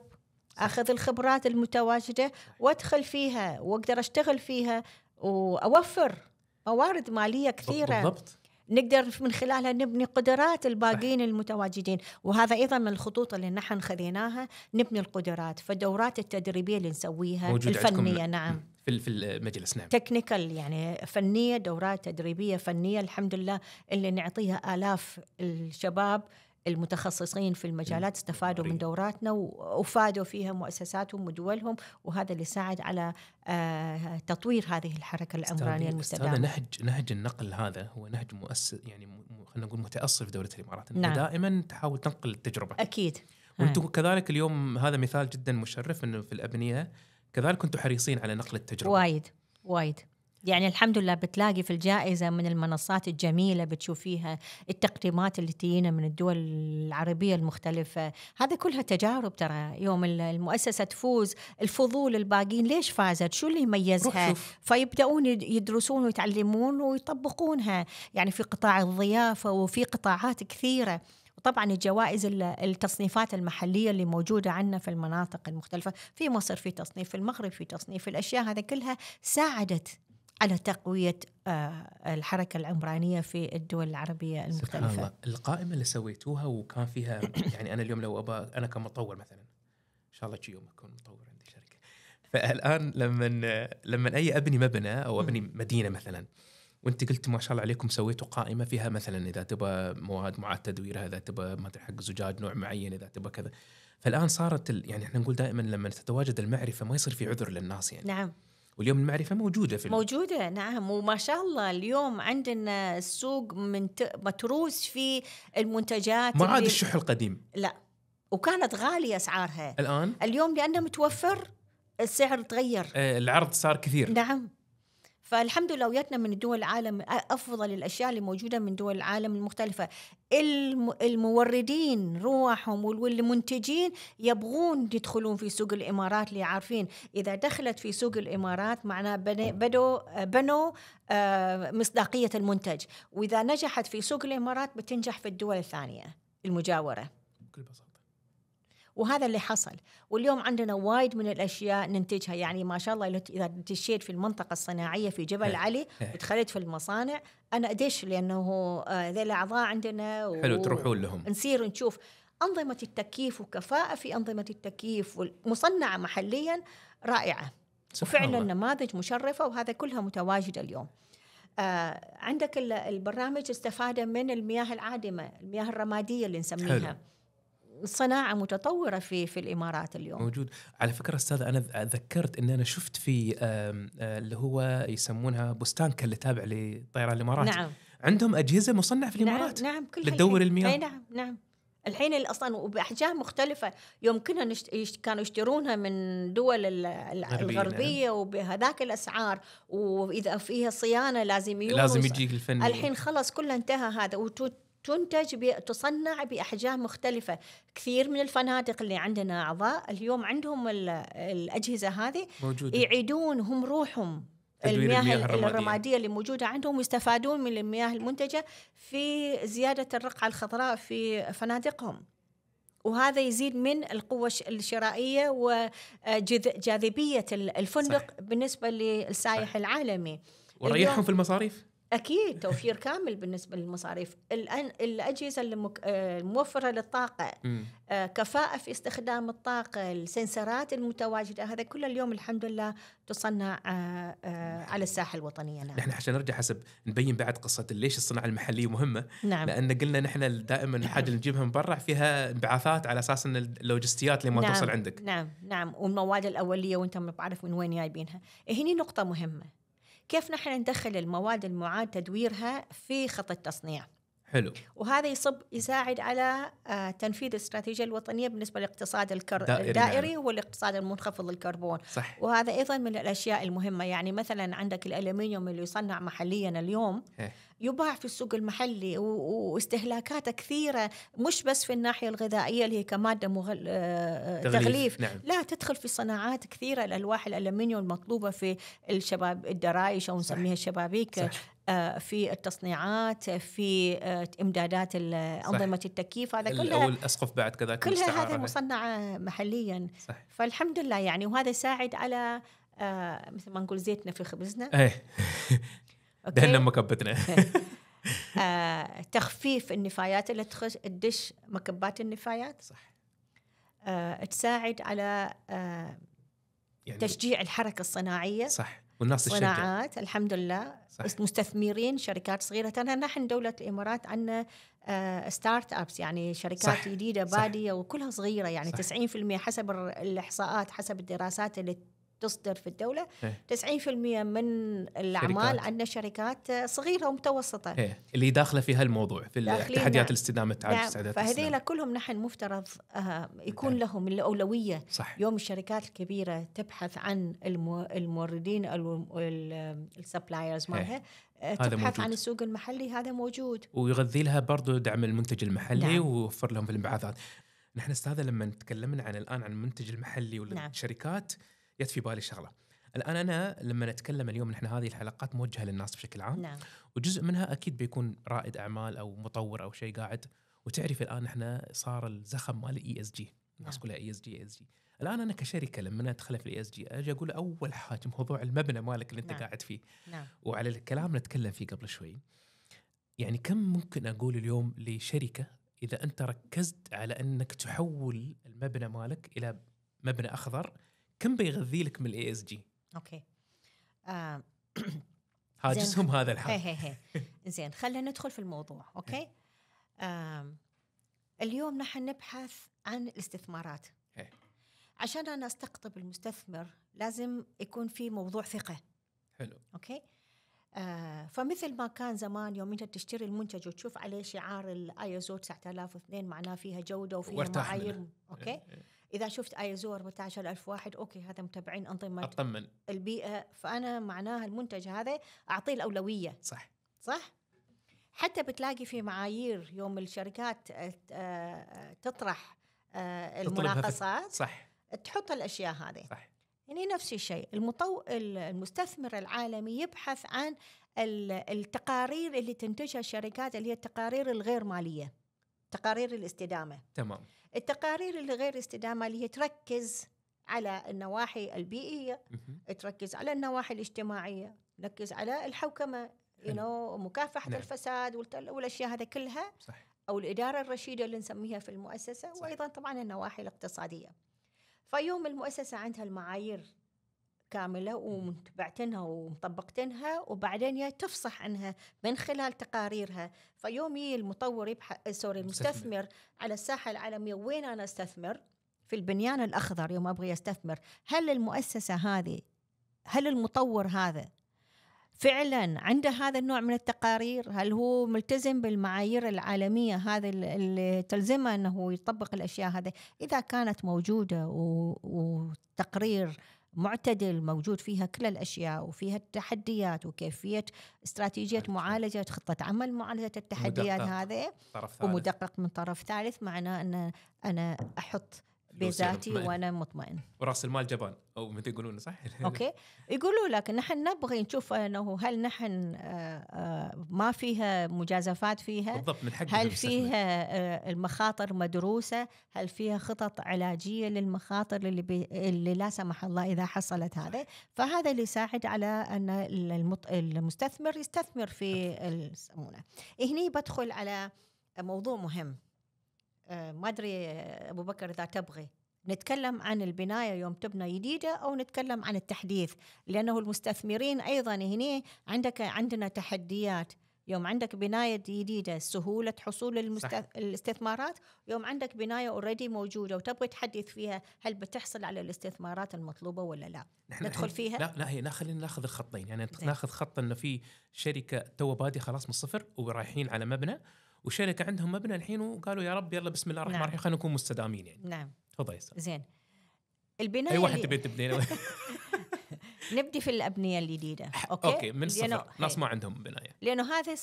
B: أخذ الخبرات المتواجدة وأدخل فيها وأقدر أشتغل فيها وأوفر موارد مالية كثيرة بالضبط نقدر من خلالها نبني قدرات الباقيين المتواجدين وهذا ايضا من الخطوط اللي نحن خذيناها نبني القدرات فالدورات التدريبيه اللي نسويها موجود الفنيه نعم
A: في في المجلس نعم
B: تكنيكال يعني فنيه دورات تدريبيه فنيه الحمد لله اللي نعطيها الاف الشباب المتخصصين في المجالات استفادوا من دوراتنا وفادوا فيها مؤسساتهم ودولهم وهذا اللي ساعد على آه، تطوير هذه الحركه العمرانيه المستدامه. هذا
A: نهج نهج النقل هذا هو نهج مؤسس يعني خلينا نقول متاصل في دوله الامارات نعم. دائما تحاول تنقل التجربه. اكيد. وانتم نعم. كذلك اليوم هذا مثال جدا مشرف انه في الابنيه كذلك كنتم حريصين على نقل التجربه.
B: وايد وايد يعني الحمد لله بتلاقي في الجائزة من المنصات الجميلة بتشوفيها التقديمات اللي تجينا من الدول العربية المختلفة هذا كلها تجارب ترى يوم المؤسسة تفوز الفضول الباقين ليش فازت شو اللي يميزها فيبدأون يدرسون ويتعلمون ويطبقونها يعني في قطاع الضيافة وفي قطاعات كثيرة وطبعا الجوائز التصنيفات المحليه اللي موجوده عندنا في المناطق المختلفه في مصر في تصنيف في المغرب في تصنيف الاشياء هذا كلها ساعدت على تقوية آه، الحركة العمرانية في الدول العربية المختلفة سبحان الله
A: القائمة اللي سويتوها وكان فيها يعني أنا اليوم لو أبى أنا كمطور مثلا إن شاء الله يوم أكون مطور عندي شركة فالآن لما لما أي أبني مبنى أو أبني مدينة مثلا وانت قلت ما شاء الله عليكم سويتوا قائمه فيها مثلا اذا تبى مواد معاد تدويرها اذا تبى ما ادري حق زجاج نوع معين اذا تبى كذا فالان صارت يعني احنا نقول دائما لما تتواجد المعرفه ما يصير في عذر للناس يعني نعم واليوم المعرفه موجوده في
B: موجوده نعم وما شاء الله اليوم عندنا السوق متروس في المنتجات ما عاد الشح القديم لا وكانت غاليه اسعارها الان اليوم لانه متوفر السعر تغير
A: آه، العرض صار كثير
B: نعم فالحمد لله وياتنا من دول العالم افضل الاشياء اللي موجوده من دول العالم المختلفه الموردين روحهم والمنتجين يبغون يدخلون في سوق الامارات اللي عارفين اذا دخلت في سوق الامارات معناه بدوا بنوا آه، مصداقيه المنتج واذا نجحت في سوق الامارات بتنجح في الدول الثانيه المجاوره بكل بساطه وهذا اللي حصل واليوم عندنا وايد من الاشياء ننتجها يعني ما شاء الله اذا دشيت في المنطقه الصناعيه في جبل إيه، علي إيه. ودخلت في المصانع انا ادش لانه آه، ذي الاعضاء عندنا و... حلو تروحون لهم نصير نشوف أنظمة التكييف وكفاءة في أنظمة التكييف المصنعة محليا رائعة وفعلا الله. نماذج مشرفة وهذا كلها متواجدة اليوم آه عندك البرنامج استفادة من المياه العادمة المياه الرمادية اللي نسميها حلو. صناعه متطوره في في الامارات اليوم
A: موجود على فكره استاذ انا ذكرت ان انا شفت في آه، اللي هو يسمونها بستانك اللي تابع لطيران الامارات نعم عندهم اجهزه مصنعه في نعم، الامارات نعم, نعم. كل لتدور المياه اي نعم
B: نعم الحين اصلا وباحجام مختلفه يمكنها نشت... كانوا يشترونها من دول الغربيه نعم. وبهذاك الاسعار واذا فيها صيانه لازم يوم لازم يجيك الفني الحين خلاص كله انتهى هذا وتو تنتج تصنع باحجام مختلفه كثير من الفنادق اللي عندنا اعضاء اليوم عندهم الاجهزه هذه موجودة. يعيدون هم روحهم المياه, المياه الرمادية. الرمادية اللي موجودة عندهم يستفادون من المياه المنتجة في زيادة الرقعة الخضراء في فنادقهم وهذا يزيد من القوة الشرائية وجاذبية الفندق صح. بالنسبة للسائح صح. العالمي
A: وريحهم في المصاريف
B: اكيد توفير كامل بالنسبه للمصاريف الاجهزه آه، الموفره للطاقه آه، كفاءه في استخدام الطاقه السنسرات المتواجده هذا كل اليوم الحمد لله تصنع آه، على الساحه الوطنيه نعم نحن
A: عشان نرجع حسب نبين بعد قصه ليش الصناعه المحليه مهمه نعم. لان قلنا نحن دائما الحاجه اللي نجيبها من برا فيها انبعاثات على اساس ان اللوجستيات لما نعم. توصل عندك
B: نعم نعم والمواد الاوليه وانت ما بعرف من وين جايبينها هني نقطه مهمه كيف نحن ندخل المواد المعاد تدويرها في خط التصنيع حلو وهذا يصب يساعد على آه، تنفيذ الاستراتيجيه الوطنيه بالنسبه للاقتصاد الكر... الدائري نعم. والاقتصاد المنخفض الكربون صح. وهذا ايضا من الاشياء المهمه يعني مثلا عندك الالمنيوم اللي يصنع محليا اليوم هي. إيه. يباع في السوق المحلي واستهلاكاته كثيره مش بس في الناحيه الغذائيه اللي هي كماده مغل... آه، آه، تغليف, تغليف. نعم. لا تدخل في صناعات كثيره الالواح الالمنيوم المطلوبه في الشباب الدرايش او نسميها الشبابيك صح. آه، في التصنيعات في امدادات انظمه التكييف هذا كلها او الاسقف بعد كذا كلها هذه مصنعه محليا صح. فالحمد لله يعني وهذا يساعد على آه مثل ما نقول زيتنا في خبزنا إيه. دهنا مكبتنا آه، تخفيف النفايات اللي تخش تدش مكبات النفايات صح آه، تساعد على آه، يعني تشجيع الحركه الصناعيه صح والناس صناعات الحمد لله صح. مستثمرين شركات صغيره ترى نحن دوله الامارات عندنا ستارت آه، ابس يعني شركات جديده باديه وكلها صغيره يعني صح. 90% حسب الاحصاءات حسب الدراسات اللي تصدر في الدولة إيه؟ 90% من الأعمال عندنا شركات صغيرة ومتوسطة إيه؟
A: اللي داخلة في هالموضوع في تحديات نعم. الاستدامة نعم. فهذيلا
B: كلهم نحن مفترض آه، يكون هي. إيه. لهم الأولوية صح. يوم الشركات الكبيرة تبحث عن الموردين السبلايرز إيه. مالها آه، تبحث موجود. عن السوق المحلي هذا موجود
A: ويغذي لها برضو دعم المنتج المحلي نعم. ويوفر لهم في الانبعاثات نحن استاذه لما تكلمنا عن الان عن المنتج المحلي نعم. والشركات نعم. جت في بالي شغله الان انا لما نتكلم اليوم نحن هذه الحلقات موجهه للناس بشكل عام نعم. وجزء منها اكيد بيكون رائد اعمال او مطور او شيء قاعد وتعرف الان احنا صار الزخم مال الاي اس جي الناس نعم. كلها اي اس جي اي اس جي الان انا كشركه لما ادخل في الاي اس جي اجي اقول اول حاجه موضوع المبنى مالك اللي انت نعم. قاعد فيه نعم. وعلى الكلام نتكلم فيه قبل شوي يعني كم ممكن اقول اليوم لشركه اذا انت ركزت على انك تحول المبنى مالك الى مبنى اخضر كم بيغذي لك من الاي اس جي؟ اوكي هاجسهم آه، هذا الحال هي
B: هي زين خلينا ندخل في الموضوع إيه. اوكي اليوم نحن نبحث عن الاستثمارات إيه. عشان انا استقطب المستثمر لازم يكون في موضوع ثقه حلو اوكي آه، فمثل ما كان زمان يوم انت تشتري المنتج وتشوف عليه شعار الايزو 9002 معناه فيها جوده وفيها معايير إيه، اوكي اذا شفت ايزو 14000 واحد اوكي هذا متابعين انظمه اطمن البيئه فانا معناها المنتج هذا اعطيه الاولويه صح صح حتى بتلاقي في معايير يوم الشركات آه، آه، تطرح آه، المناقصات صح تحط الاشياء هذه صح يعني نفس الشيء المطو... المستثمر العالمي يبحث عن التقارير اللي تنتجها الشركات اللي هي التقارير الغير ماليه تقارير الاستدامه تمام التقارير اللي غير استدامه اللي هي تركز على النواحي البيئيه تركز على النواحي الاجتماعيه تركز على الحوكمه يو مكافحه نعم. الفساد والاشياء هذا كلها صح. او الاداره الرشيده اللي نسميها في المؤسسه صح. وايضا طبعا النواحي الاقتصاديه فيوم المؤسسه عندها المعايير كاملة ومتبعتنها ومطبقتنها وبعدين تفصح عنها من خلال تقاريرها فيوم يجي المطور يبحث سوري المستثمر على الساحة العالمية وين أنا استثمر في البنيان الأخضر يوم أبغي أستثمر هل المؤسسة هذه هل المطور هذا فعلا عنده هذا النوع من التقارير هل هو ملتزم بالمعايير العالمية هذا اللي تلزمه أنه يطبق الأشياء هذه إذا كانت موجودة وتقرير معتدل موجود فيها كل الاشياء وفيها التحديات وكيفيه استراتيجيه حاجة. معالجه خطه عمل معالجه التحديات هذه ومدقق من طرف ثالث معناه ان انا احط بذاتي وانا مطمئن
A: وراس المال جبان او مثل يقولون صح اوكي
B: يقولوا لك نحن نبغي نشوف انه هل نحن آه، آه، ما فيها مجازفات فيها بالضبط
A: من حق هل فيها
B: آه، المخاطر مدروسه هل فيها خطط علاجيه للمخاطر اللي, اللي لا سمح الله اذا حصلت هذا فهذا اللي يساعد على ان المستثمر يستثمر في يسمونه هني بدخل على موضوع مهم آه، ما ادري آه، ابو بكر اذا تبغي نتكلم عن البنايه يوم تبنى جديده او نتكلم عن التحديث لانه المستثمرين ايضا هنا عندك عندنا تحديات يوم عندك بنايه جديده سهوله حصول المست... الاستثمارات يوم عندك بنايه اوريدي موجوده وتبغي تحدث فيها هل بتحصل على الاستثمارات المطلوبه ولا لا
A: ندخل فيها لا لا هي لا خلينا ناخذ الخطين يعني ناخذ خط انه في شركه تو بادي خلاص من الصفر ورايحين على مبنى وشركه عندهم مبنى الحين وقالوا يا رب يلا بسم الله الرحمن نعم. الرحيم نعم. خلينا نكون مستدامين يعني نعم تفضل
B: زين البنايه اي واحد تبي تبني نبدي في الابنيه الجديده اوكي اوكي من الصفر ناس
A: ما عندهم بنايه
B: لانه هذا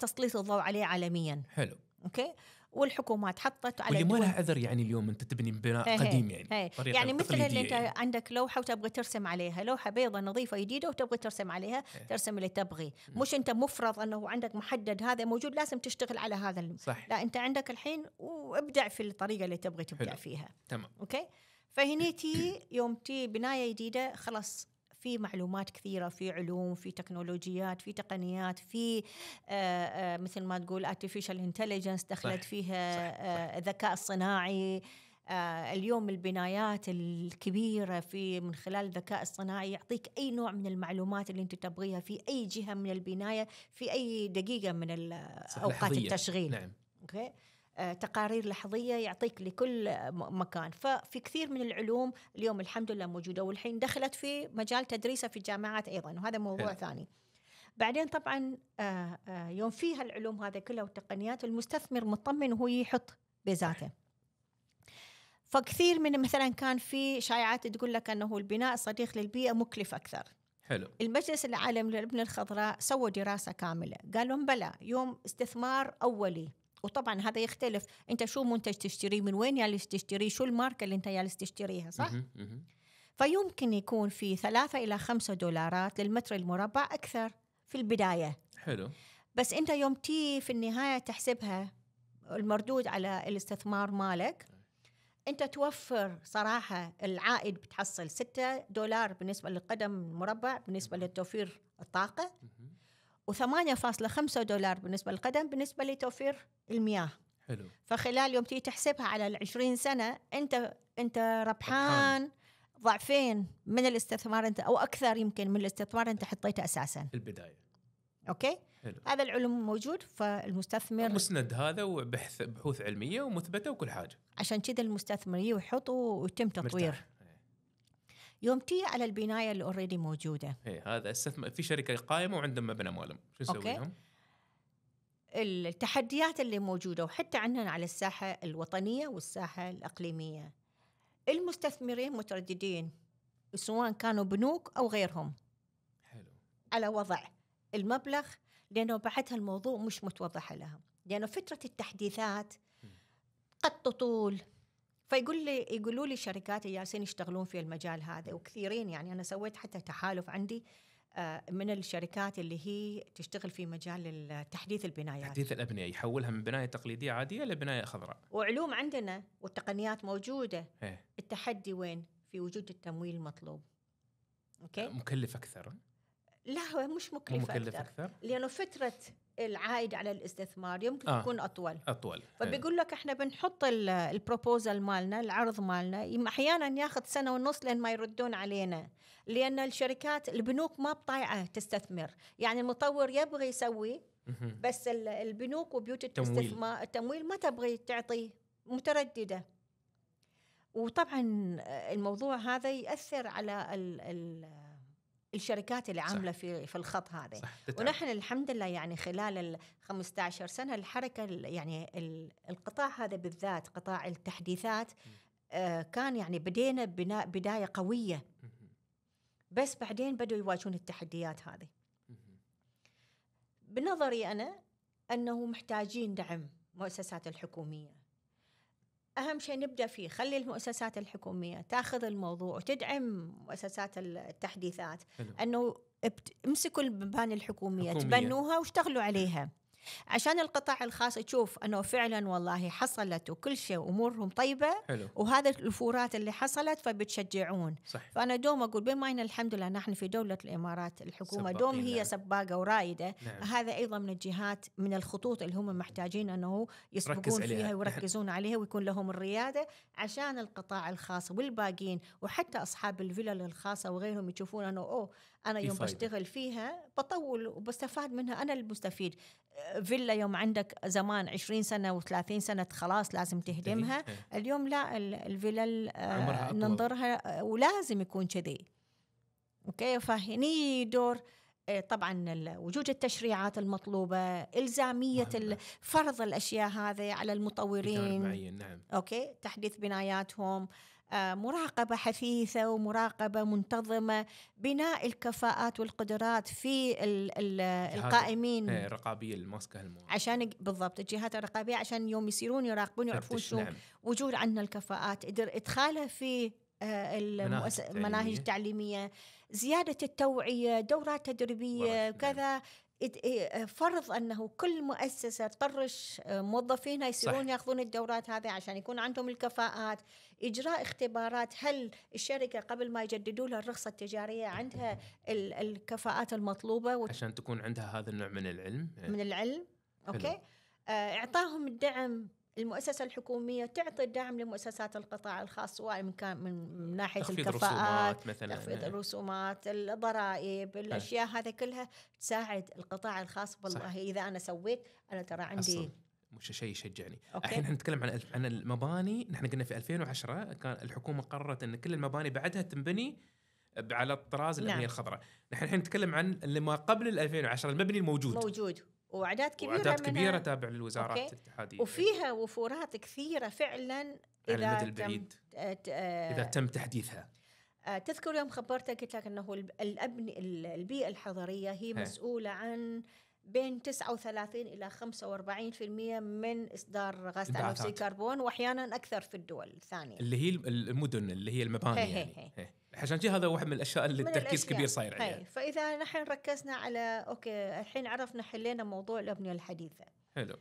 B: تسليط الضوء عليه عالميا حلو اوكي والحكومات حطت على واللي ما لها
A: عذر يعني اليوم انت تبني بناء هي إيه، إيه، قديم يعني هي إيه. طريقة يعني مثل اللي انت يعني.
B: عندك لوحه وتبغى ترسم عليها لوحه بيضة نظيفه جديده وتبغى ترسم عليها هي. ترسم اللي تبغي م. مش انت مفرض انه عندك محدد هذا موجود لازم تشتغل على هذا الم... صح. لا انت عندك الحين وابدع في الطريقه اللي تبغى
A: تبدع حلو. فيها تمام
B: اوكي فهني تي يوم تي بنايه جديده خلاص في معلومات كثيره في علوم في تكنولوجيات في تقنيات في آه، آه، مثل ما تقول ارتفيشال انتليجنس دخلت فيها آه، الذكاء الصناعي اليوم البنايات الكبيره في من خلال الذكاء الصناعي يعطيك اي نوع من المعلومات اللي انت تبغيها في اي جهه من البنايه في اي دقيقه من اوقات التشغيل نعم اوكي آه، تقارير لحظيه يعطيك لكل مكان ففي كثير من العلوم اليوم الحمد لله موجوده والحين دخلت في مجال تدريسها في الجامعات ايضا وهذا موضوع ثاني بعدين طبعا آه، آه، يوم فيها العلوم هذا كلها والتقنيات المستثمر مطمن وهو يحط بذاته فكثير من مثلا كان في شائعات تقول لك انه البناء الصديق للبيئه مكلف اكثر حلو المجلس العالمي للبنى الخضراء سوى دراسه كامله قالوا بلى يوم استثمار اولي وطبعا هذا يختلف انت شو منتج تشتريه من وين جالس تشتريه شو الماركه اللي انت جالس تشتريها صح فيمكن يكون في ثلاثة إلى خمسة دولارات للمتر المربع أكثر في البداية حلو بس أنت يوم تي في النهاية تحسبها المردود على الاستثمار مالك أنت توفر صراحة العائد بتحصل 6 دولار بالنسبة للقدم المربع بالنسبة لتوفير الطاقة و8.5 دولار بالنسبة للقدم بالنسبة لتوفير المياه حلو فخلال يوم تيجي تحسبها على ال 20 سنة أنت أنت ربحان, ربحان. ضعفين من الاستثمار أنت أو أكثر يمكن من الاستثمار أنت حطيته أساسا البداية أوكي حلو. هذا العلم موجود فالمستثمر مسند
A: هذا وبحث بحوث علمية ومثبتة وكل حاجة
B: عشان كذا المستثمر يحط ويتم تطوير مرتاح. تي على البنايه اللي اوريدي موجوده
A: اي هذا استثمار في شركه قائمه وعندهم مبنى مالهم شو نسوي لهم؟
B: التحديات اللي موجوده وحتى عندنا على الساحه الوطنيه والساحه الاقليميه المستثمرين مترددين سواء كانوا بنوك او غيرهم حلو على وضع المبلغ لانه بعدها الموضوع مش متوضح لهم لانه فتره التحديثات قد تطول فيقول لي يقولوا لي الشركات ياسين يشتغلون في المجال هذا وكثيرين يعني انا سويت حتى تحالف عندي آه، من الشركات اللي هي تشتغل في مجال تحديث البنايات تحديث
A: الابنيه يحولها من بنايه تقليديه عاديه لبنايه خضراء
B: وعلوم عندنا والتقنيات موجوده هي. إيه. التحدي وين في وجود التمويل المطلوب اوكي
A: مكلف اكثر
B: لا هو مش مكلف, مكلف أكثر. اكثر لانه فتره العائد على الاستثمار يمكن آه. يكون اطول
A: اطول فبيقول
B: لك احنا بنحط البروبوزال مالنا العرض مالنا احيانا ياخذ سنه ونص لين ما يردون علينا لان الشركات البنوك ما بطايعه تستثمر يعني المطور يبغى يسوي بس البنوك وبيوت التمويل التمويل ما تبغي تعطي متردده وطبعا الموضوع هذا ياثر على ال ال الشركات اللي عامله في في الخط هذا صح. ونحن الحمد لله يعني خلال ال 15 سنه الحركه يعني القطاع هذا بالذات قطاع التحديثات آه، كان يعني بدينا بناء بدايه قويه بس بعدين بدوا يواجهون التحديات هذه بنظري انا انه محتاجين دعم مؤسسات الحكوميه أهم شيء نبدأ فيه خلي المؤسسات الحكومية تاخذ الموضوع وتدعم مؤسسات التحديثات حلو. أنه امسكوا المباني الحكومية, الحكومية. تبنوها واشتغلوا عليها عشان القطاع الخاص يشوف انه فعلا والله حصلت وكل شيء امورهم طيبه حلو. وهذا الفورات اللي حصلت فبتشجعون صح. فانا دوم اقول بما ان الحمد لله نحن في دوله الامارات الحكومه دوم هي نعم. سباقه ورائده نعم. هذا ايضا من الجهات من الخطوط اللي هم محتاجين انه يسبقون فيها ويركزون عليها ويكون لهم الرياده عشان القطاع الخاص والباقيين وحتى اصحاب الفلل الخاصه وغيرهم يشوفون انه اوه انا يوم فايدة. بشتغل فيها بطول وبستفاد منها انا المستفيد آه، فيلا يوم عندك زمان 20 سنه و30 سنه خلاص لازم تهدمها اليوم لا الفيلا آه، ننظرها آه، ولازم يكون كذي اوكي فهني دور طبعا وجود التشريعات المطلوبة إلزامية فرض الأشياء هذه على المطورين نعم. أوكي تحديث بناياتهم آه، مراقبه حثيثه ومراقبه منتظمه بناء الكفاءات والقدرات في الـ الـ القائمين إيه،
A: الرقابيه الماسكه
B: عشان بالضبط الجهات الرقابيه عشان يوم يصيرون يراقبون يعرفون شو نعم. وجود عندنا الكفاءات ادخاله في آه، المناهج التعليمية. التعليميه زياده التوعيه دورات تدريبيه نعم. كذا إيه، فرض انه كل مؤسسه تطرش آه، موظفينها يصيرون ياخذون الدورات هذه عشان يكون عندهم الكفاءات اجراء اختبارات هل الشركه قبل ما يجددوا لها الرخصه التجاريه عندها الكفاءات المطلوبه وت...
A: عشان تكون عندها هذا النوع من العلم من إيه.
B: العلم اوكي آه اعطاهم الدعم المؤسسة الحكومية تعطي الدعم لمؤسسات القطاع الخاص سواء من كان من ناحية تخفيض الكفاءات مثلا تخفيض إيه. الرسومات الضرائب الأشياء هذه كلها تساعد القطاع الخاص والله صح. إذا أنا سويت أنا ترى عندي أصل.
A: مش شيء يشجعني الحين احنا نتكلم عن عن المباني نحن قلنا في 2010 كان الحكومه قررت ان كل المباني بعدها تنبني على الطراز الابنيه نعم. الخضراء نحن الحين نتكلم عن اللي ما قبل 2010 المبني الموجود
B: موجود واعداد كبيره واعداد كبيره تابع
A: للوزارات أوكي. الاتحاديه وفيها
B: وفورات كثيره فعلا اذا على المدى البعيد تم آه، اذا تم
A: تحديثها
B: آه، تذكر يوم خبرتك قلت لك انه الابن البيئه الحضريه هي مسؤوله عن بين 39 إلى 45% من إصدار غاز ثاني أكسيد الكربون وأحيانا أكثر في الدول الثانية
A: اللي هي المدن اللي هي المباني هي يعني هي. هي. إيه. عشان كذا هذا واحد من الاشياء اللي التركيز كبير صاير عليها
B: فاذا نحن ركزنا على اوكي الحين عرفنا حلينا موضوع الابنيه الحديثه حلو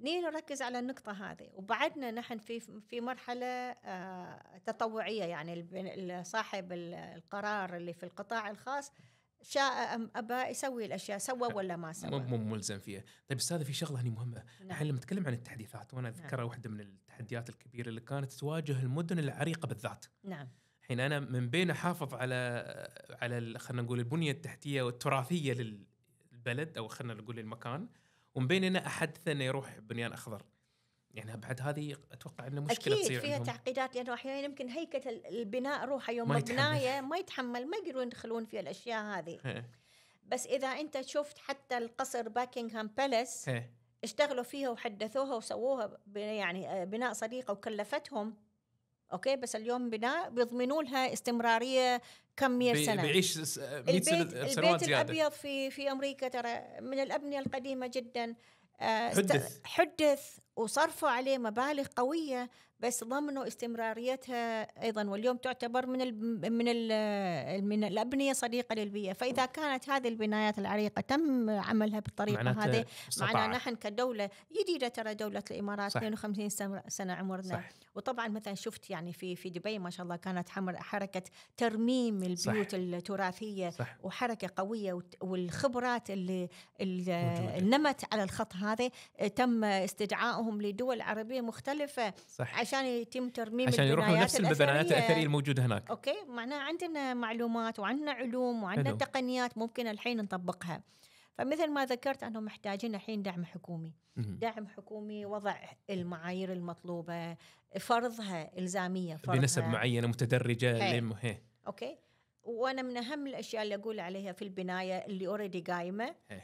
B: نيجي نركز على النقطة هذه وبعدنا نحن في في مرحلة آه، تطوعية يعني صاحب القرار اللي في القطاع الخاص شاء ام ابى يسوي الاشياء سوى ولا ما سوى مو
A: ملزم فيها طيب استاذه في شغله هني مهمه نعم. لما نتكلم عن التحديثات وانا نعم. اذكرها نعم. واحده من التحديات الكبيره اللي كانت تواجه المدن العريقه بالذات نعم الحين انا من بين احافظ على على خلينا نقول البنيه التحتيه والتراثيه للبلد او خلينا نقول المكان ومن بين انا احدث انه يروح بنيان اخضر يعني بعد هذه اتوقع انه مشكله أكيد تصير فيها
B: تعقيدات لانه احيانا يمكن هيكه البناء روحه يوم مبنايه ما يتحمل ما يقدرون يدخلون في الاشياء هذه هي. إيه. بس اذا انت شفت حتى القصر باكنغهام بالاس اشتغلوا فيها وحدثوها وسووها يعني آه، بناء صديقه وكلفتهم اوكي بس اليوم بناء بيضمنوا لها استمراريه كم 100 سنه بيعيش 100 سنه البيت الابيض في في امريكا ترى من الابنيه القديمه جدا آه، حدث حدث وصرفوا عليه مبالغ قويه بس ضمنوا استمراريتها ايضا واليوم تعتبر من الـ من الـ من الابنيه صديقه للبيئه، فاذا كانت هذه البنايات العريقه تم عملها بالطريقه هذه معناها نحن كدوله جديده ترى دوله الامارات صح. 52 سنه عمرنا صح. وطبعا مثلا شفت يعني في في دبي ما شاء الله كانت حركه ترميم البيوت صح. التراثيه صح. وحركه قويه والخبرات اللي, اللي نمت على الخط هذا تم استدعائهم وجههم لدول عربيه مختلفه صح. عشان يتم ترميم عشان يروحوا نفس البنايات الاثريه الموجوده هناك اوكي معناه عندنا معلومات وعندنا علوم وعندنا هلو. تقنيات ممكن الحين نطبقها فمثل ما ذكرت انهم محتاجين الحين دعم حكومي دعم حكومي وضع المعايير المطلوبه فرضها الزاميه فرضها بنسب معينه
A: متدرجه لم...
B: اوكي وانا من اهم الاشياء اللي اقول عليها في البنايه اللي اوريدي قايمه هي.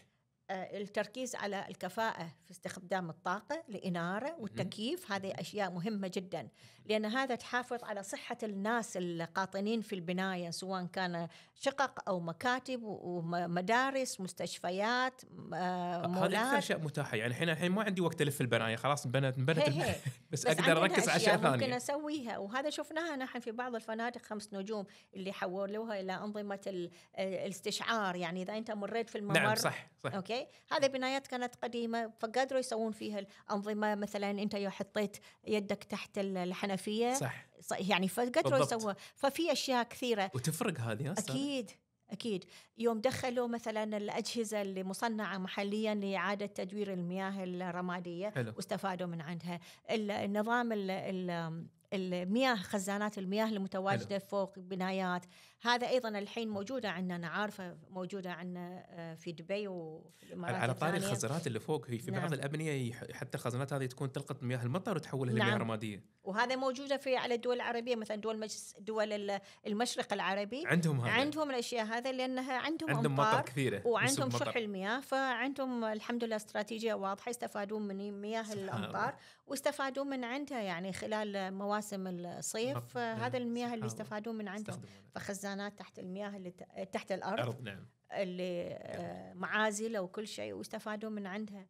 B: آه، التركيز على الكفاءة في استخدام الطاقة الإنارة والتكييف هذه أشياء مهمة جدا لأن هذا تحافظ على صحة الناس القاطنين في البناية سواء كان شقق أو مكاتب ومدارس مستشفيات آه، مولات هذه أشياء
A: متاحة يعني الحين الحين ما عندي وقت ألف البناية خلاص بنت بنت بس, بس أقدر أركز على أشياء ثانية ممكن
B: أسويها وهذا شفناها نحن في بعض الفنادق خمس نجوم اللي حولوها إلى أنظمة آه، الاستشعار يعني إذا أنت مريت في نعم، الممر نعم صح صح أوكي اوكي هذه بنايات كانت قديمه فقدروا يسوون فيها الانظمه مثلا انت يا حطيت يدك تحت الحنفيه صح يعني فقدروا يسووا ففي اشياء كثيره
A: وتفرق هذه أصلاً. اكيد
B: اكيد يوم دخلوا مثلا الاجهزه اللي مصنعه محليا لاعاده تدوير المياه الرماديه حلو. واستفادوا من عندها النظام ال ال المياه خزانات المياه المتواجده حلو. فوق بنايات هذا ايضا الحين موجوده عندنا انا عارفه موجوده عندنا آه، في دبي وفي الامارات على طاري الخزانات اللي فوق هي في نعم. بعض
A: الابنيه حتى الخزانات هذه تكون تلقط مياه المطر وتحولها نعم. لمياه رماديه
B: وهذا موجوده في على الدول العربيه مثلا دول مجلس دول المشرق العربي عندهم هذا. عندهم الاشياء هذا لانها عندهم عندهم امطار كثيره وعندهم شح المياه فعندهم الحمد لله استراتيجيه واضحه يستفادون من مياه الامطار واستفادوا من عندها يعني خلال مواسم الصيف آه، هذا نعم، المياه اللي استفادوا من عندهم فخزانات تحت المياه اللي تحت الارض أرض نعم. اللي نعم. آه، معازل وكل شيء واستفادوا من عندها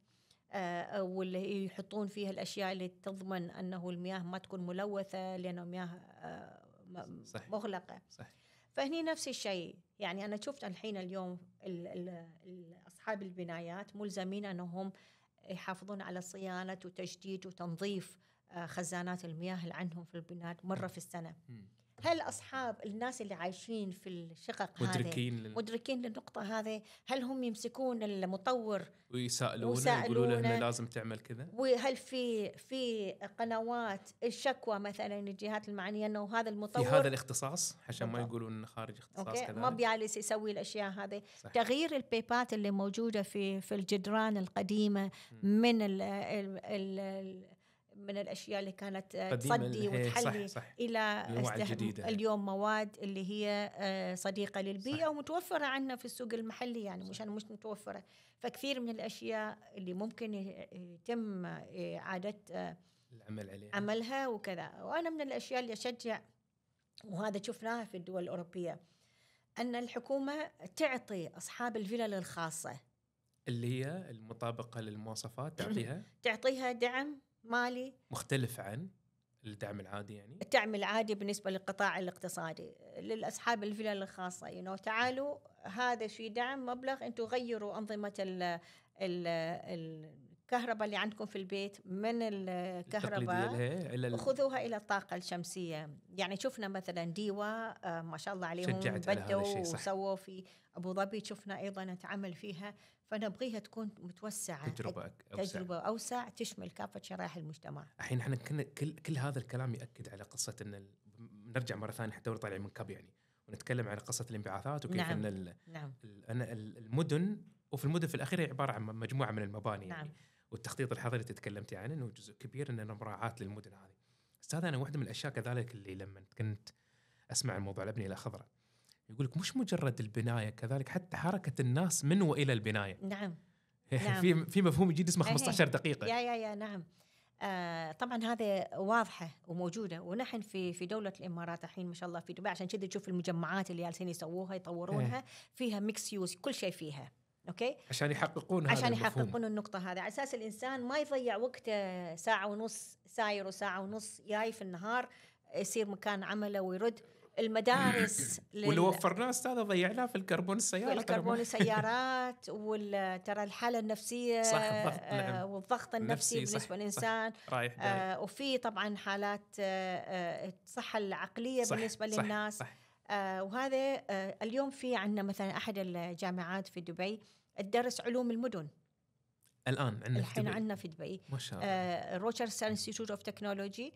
B: آه، واللي يحطون فيها الاشياء اللي تضمن انه المياه ما تكون ملوثه لانه مياه مغلقه صحيح. فهني نفس الشيء يعني انا شفت الحين اليوم اصحاب البنايات ملزمين انهم يحافظون على صيانة وتجديد وتنظيف آه، خزانات المياه اللي عندهم في البلاد مرة في السنة هل اصحاب الناس اللي عايشين في الشقق مدركين هذه لل... مدركين للنقطه هذه هل هم يمسكون المطور
A: ويسالونه ويقولوا له انه لازم تعمل كذا
B: وهل في في قنوات الشكوى مثلا الجهات المعنيه انه هذا المطور في هذا
A: الاختصاص عشان ما يقولون انه خارج اختصاص أوكي. كذلك. ما بيالس
B: يسوي الاشياء هذه صح. تغيير البيبات اللي موجوده في في الجدران القديمه م. من ال ال ال من الاشياء اللي كانت آه، تصدي إيه، وتحلي صح صح الى جديدة اليوم مواد اللي هي آه، صديقه للبيئه صح. ومتوفره عندنا في السوق المحلي يعني مش مش متوفره فكثير من الاشياء اللي ممكن يتم آه، اعاده العمل عليها عملها وكذا وانا من الاشياء اللي اشجع وهذا شفناها في الدول الاوروبيه ان الحكومه تعطي اصحاب الفلل الخاصه
A: اللي هي المطابقه للمواصفات تعطيها
B: تعطيها دعم مالي
A: مختلف عن الدعم العادي يعني؟
B: الدعم العادي بالنسبه للقطاع الاقتصادي للاصحاب الفلل الخاصه يو يعني تعالوا هذا شيء دعم مبلغ انتم غيروا انظمه ال ال الكهرباء اللي عندكم في البيت من الكهرباء خذوها الى الطاقه الشمسيه يعني شفنا مثلا ديوا آه، ما شاء الله عليهم بدوا وسووا في ابو ظبي شفنا ايضا نتعامل فيها فنبغيها تكون متوسعه تجربه اوسع تجربه اوسع تشمل كافه شرائح المجتمع
A: الحين احنا كل كل هذا الكلام ياكد على قصه ان نرجع مره ثانيه حتى طالعين من كاب يعني ونتكلم على قصه الانبعاثات وكيف نعم. ان نعم. المدن وفي المدن في الاخير هي عباره عن مجموعه من المباني يعني. نعم. يعني والتخطيط الحضري تكلمتي عنه انه جزء كبير انه مراعاه للمدن هذه. استاذ انا واحده من الاشياء كذلك اللي لما كنت اسمع الموضوع الابنيه الخضراء يقول لك مش مجرد البنايه كذلك حتى حركه الناس من والى البنايه. نعم. في نعم. في مفهوم جديد اسمه 15 إيه. دقيقه. يا
B: يا يا نعم. آه طبعا هذا واضحه وموجوده ونحن في في دوله الامارات الحين ما شاء الله في دبي عشان كذا تشوف المجمعات اللي جالسين يسووها يطورونها إيه. فيها ميكس يوز كل شيء فيها. اوكي
A: عشان يحققون عشان يحققون
B: النقطه هذا على اساس الانسان ما يضيع وقته ساعه ونص ساير وساعه ونص جاي في النهار يصير مكان عمله ويرد المدارس لل... واللي وفرناه
A: استاذ ضيعناه في الكربون السيارات الكربون
B: السيارات وال... ترى الحاله النفسيه صح الضغط آه، نعم. والضغط النفسي بالنسبه للانسان آه وفي طبعا حالات آه الصحه آه، العقليه صح بالنسبه صح للناس صح آه وهذا آه اليوم في عندنا مثلا احد الجامعات في دبي تدرس علوم المدن
A: الان عندنا الحين عندنا في دبي ما شاء الله
B: آه انستيتيوت اوف تكنولوجي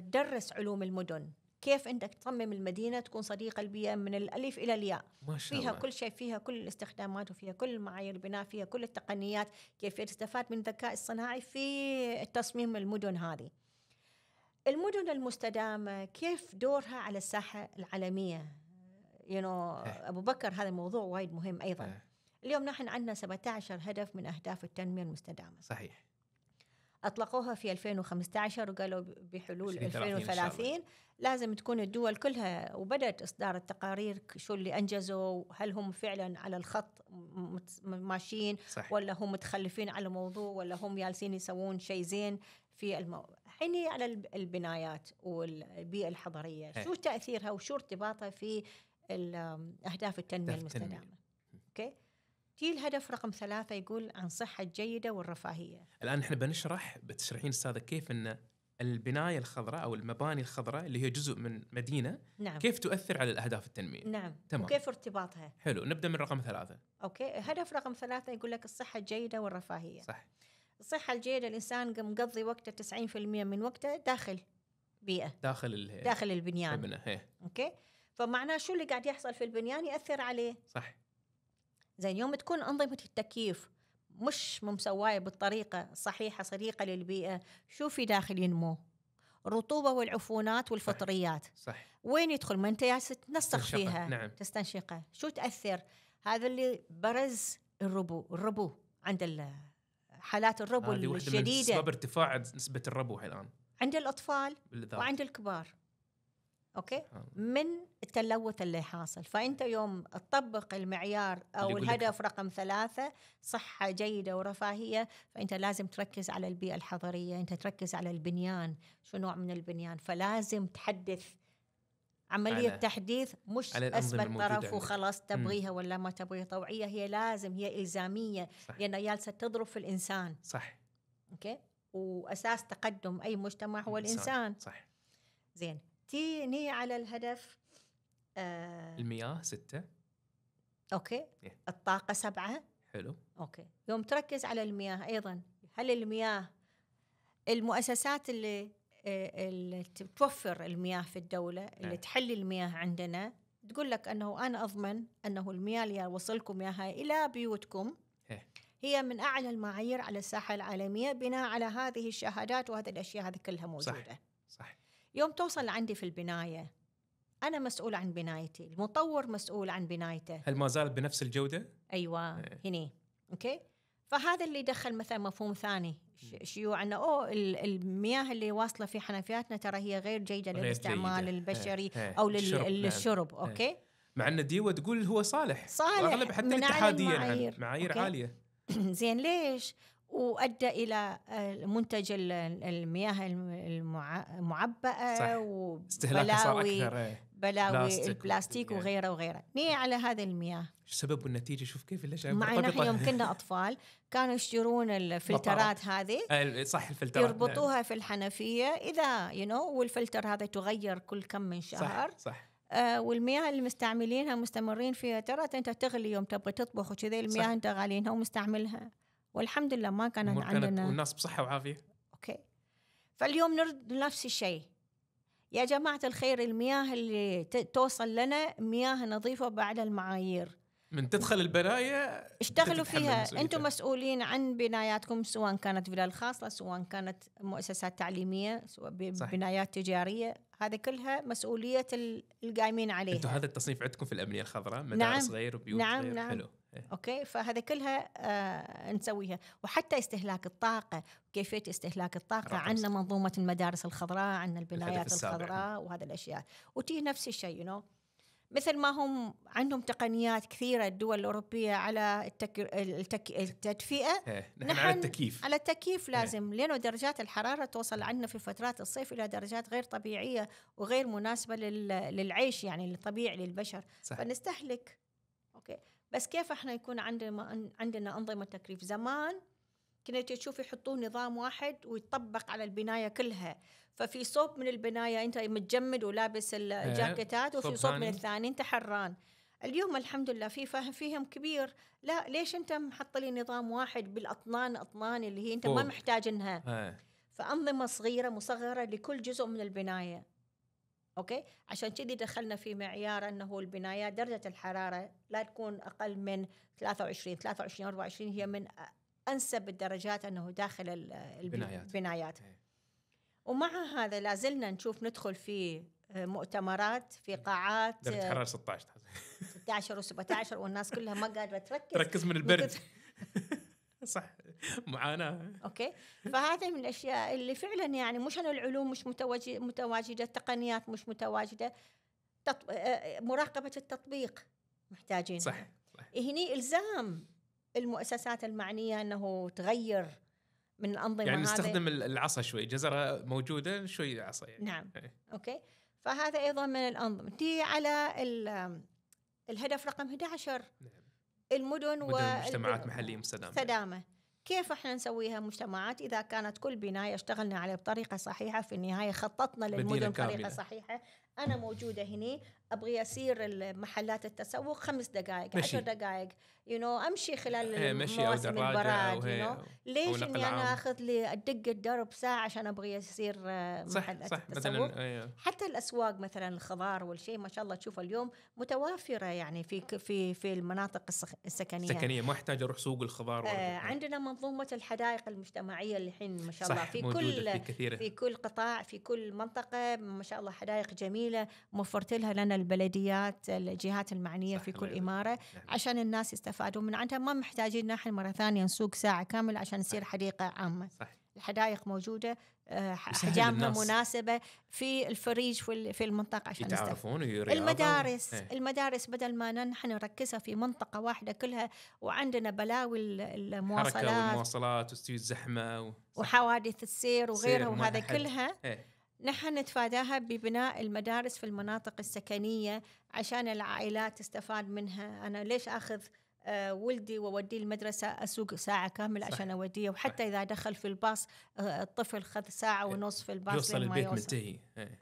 B: درس علوم المدن كيف انك تصمم المدينه تكون صديقه البيئه من الالف الى الياء ما شاء فيها الله. كل شيء فيها كل الاستخدامات وفيها كل معايير البناء فيها كل التقنيات كيف تستفاد من الذكاء الصناعي في تصميم المدن هذه المدن المستدامه كيف دورها على الساحه العالميه يو you know, إيه. ابو بكر هذا الموضوع وايد مهم ايضا إيه. اليوم نحن عندنا 17 هدف من اهداف التنميه المستدامه صحيح اطلقوها في 2015 وقالوا بحلول 2030 لازم تكون الدول كلها وبدات اصدار التقارير شو اللي انجزوا هل هم فعلا على الخط ماشيين صح. ولا هم متخلفين على الموضوع ولا هم جالسين يسوون شيء زين في المو... حني يعني على البنايات والبيئه الحضريه هي. إيه. شو تاثيرها وشو ارتباطها في اهداف التنميه المستدامه اوكي تي الهدف رقم ثلاثة يقول عن صحة جيدة والرفاهية
A: الآن نحن بنشرح بتشرحين أستاذة كيف أن البناية الخضراء أو المباني الخضراء اللي هي جزء من مدينة نعم. كيف تؤثر على الأهداف التنمية
B: نعم تمام. وكيف ارتباطها
A: حلو نبدأ من رقم ثلاثة
B: أوكي هدف رقم ثلاثة يقول لك الصحة الجيدة والرفاهية صح الصحة الجيدة الإنسان مقضي وقته 90% من وقته داخل
A: بيئة داخل ال... داخل البنيان إيه.
B: أوكي فمعناه شو اللي قاعد يحصل في البنيان يأثر عليه صح زين يوم تكون أنظمة التكييف مش مسواية بالطريقة الصحيحة صديقة للبيئة شو في داخل ينمو الرطوبة والعفونات والفطريات صح, صح. وين يدخل ما انت تنسخ فيها نعم. تستنشقه شو تأثر هذا اللي برز الربو الربو عند حالات الربو هذه الجديده من اسباب
A: ارتفاع نسبه الربو الان
B: عند الاطفال بالذات. وعند الكبار اوكي من التلوث اللي حاصل فانت يوم تطبق المعيار او الهدف رقم ثلاثة صحة جيدة ورفاهية فانت لازم تركز على البيئة الحضرية انت تركز على البنيان شو نوع من البنيان فلازم تحدث عملية على تحديث مش على أثبت طرف وخلاص تبغيها ولا ما تبغيها طوعية هي لازم هي إلزامية لأن جالسة تضرب في الإنسان صح أوكي وأساس تقدم أي مجتمع هو الإنسان صح, صح. زين تيني على الهدف آه
A: المياه ستة أوكي yeah. إيه.
B: الطاقة سبعة
A: حلو أوكي
B: يوم تركز على المياه أيضا هل المياه المؤسسات اللي اللي توفر المياه في الدوله اللي نعم. تحلي المياه عندنا تقول لك انه انا اضمن انه المياه اللي وصلكم اياها الى بيوتكم إيه. هي من اعلى المعايير على الساحه العالميه بناء على هذه الشهادات وهذه الاشياء هذه كلها موجوده صح صح يوم توصل عندي في البنايه انا مسؤول عن بنايتي المطور مسؤول عن بنايته هل
A: ما زالت بنفس الجوده
B: ايوه إيه. هني اوكي فهذا اللي دخل مثلا مفهوم ثاني شيوع انه اوه المياه اللي واصله في حنفياتنا ترى هي غير جيده للاستعمال البشري هي. إيه، إيه. او للشرب نعم. إيه. اوكي
A: مع ان ديوه تقول هو صالح صالح اغلب حتى الاتحاديه معايير, معايير عاليه
B: زين ليش؟ وادى الى آه، منتج المياه المعبأه وبلاوي إيه. بلاوي البلاستيك إيه. وغيره وغيره ني إيه. على هذه المياه
A: سبب والنتيجه شوف كيف ليش مع نحن يوم كنا
B: اطفال كانوا يشترون الفلترات هذه
A: آه، صح الفلترات نعم. يربطوها نعم.
B: في الحنفيه اذا يو you نو know والفلتر هذا تغير كل كم من شهر صح, صح. آه والمياه اللي مستعملينها مستمرين فيها ترى انت تغلي يوم تبغى تطبخ وكذا المياه صح. انت غالينها ومستعملها والحمد لله ما كانت عندنا
A: والناس بصحه وعافيه
B: اوكي فاليوم نرد نفس الشيء يا جماعه الخير المياه اللي توصل لنا مياه نظيفه بعد المعايير
A: من تدخل البنايه اشتغلوا فيها انتم
B: مسؤولين عن بناياتكم سواء كانت فيلا خاصه سواء كانت مؤسسات تعليميه سواء بنايات تجاريه هذا كلها مسؤوليه القايمين عليها انتم
A: هذا التصنيف عندكم في الامنيه الخضراء مدارس نعم غير وبيوت نعم غير نعم حلو
B: إيه. اوكي فهذا كلها آه نسويها وحتى استهلاك الطاقه كيفيه استهلاك الطاقه عندنا منظومه المدارس الخضراء عندنا البنايات الخضراء وهذا الاشياء وتي نفس الشيء يو you know. مثل ما هم عندهم تقنيات كثيرة الدول الأوروبية على التك... التك... التدفئة
A: نحن, إيه، نحن على التكييف على
B: التكييف إيه. لازم هي. لأنه درجات الحرارة توصل عندنا في فترات الصيف إلى درجات غير طبيعية وغير مناسبة لل... للعيش يعني الطبيعي للبشر صح. فنستهلك أوكي بس كيف احنا يكون عندنا عندنا انظمه تكريف زمان كنت تشوف يحطوه نظام واحد ويطبق على البنايه كلها ففي صوب من البنايه انت متجمد ولابس إيه، الجاكيتات وفي صوب من الثاني انت حران اليوم الحمد لله في فهم فيهم كبير لا ليش انت محط لي نظام واحد بالاطنان اطنان اللي هي انت ما محتاج انها إيه. فانظمه صغيره مصغره لكل جزء من البنايه اوكي عشان كذي دخلنا في معيار انه البنايات درجه الحراره لا تكون اقل من 23 23 24 هي من انسب الدرجات انه داخل البنايات, البنايات. إيه. ومع هذا لازلنا نشوف ندخل في آه، مؤتمرات في إيه. قاعات درجه حراره 16 16 و17 والناس كلها ما قادره تركز تركز من البرد صح
A: معاناه
B: اوكي فهذه من الاشياء اللي فعلا يعني مش انه العلوم مش متواجده التقنيات مش متواجده تطب... آه، آه، مراقبه التطبيق محتاجين صح. صح هني الزام المؤسسات المعنيه انه تغير من الانظمه يعني نستخدم
A: هذه. العصا شوي جزره موجوده شوي عصا يعني. نعم إيه.
B: اوكي فهذا ايضا من الانظمه تي على الهدف رقم 11 نعم. المدن والمجتمعات
A: محليه مستدامه سدامه
B: كيف احنا نسويها مجتمعات اذا كانت كل بنايه اشتغلنا عليها بطريقه صحيحه في النهايه خططنا للمدن بطريقه صحيحه انا موجوده هني ابغي اسير محلات التسوق خمس دقائق مشي. عشر دقائق يو you نو know, امشي خلال إيه، مواسم البراد يو you إيه، know. ليش اني انا اخذ لي ادق الدرب ساعه عشان ابغي اسير آه، محلات صح التسوق صح مثلاً أيه. حتى الاسواق مثلا الخضار والشيء ما شاء الله تشوف اليوم متوافره يعني في في في المناطق السكنيه السكنيه
A: ما احتاج اروح سوق الخضار آه،, آه
B: عندنا منظومه الحدائق المجتمعيه اللي الحين ما شاء الله في كل في, كثيرة. في كل قطاع في كل منطقه ما شاء الله حدائق جميله جميله وفرت لها لنا البلديات الجهات المعنيه في كل اماره نعم. عشان الناس يستفادوا من عندها ما محتاجين نحن مره ثانيه نسوق ساعه كامله عشان نصير حديقه عامه صحيح. الحدائق موجوده احجامها آه، مناسبه في الفريج في المنطقه عشان يتعرفون المدارس و... إيه. المدارس بدل ما نحن نركزها في منطقه واحده كلها وعندنا بلاوي المواصلات حركه
A: والمواصلات وتستوي الزحمه و...
B: وحوادث السير وغيرها وهذا كلها ايه. نحن نتفاداها ببناء المدارس في المناطق السكنية عشان العائلات تستفاد منها أنا ليش أخذ آه، ولدي ووديه المدرسة أسوق ساعة كاملة صح. عشان أوديه وحتى صح. إذا دخل في الباص آه، الطفل خذ ساعة إيه. ونص في الباص يوصل البيت منتهي إيه.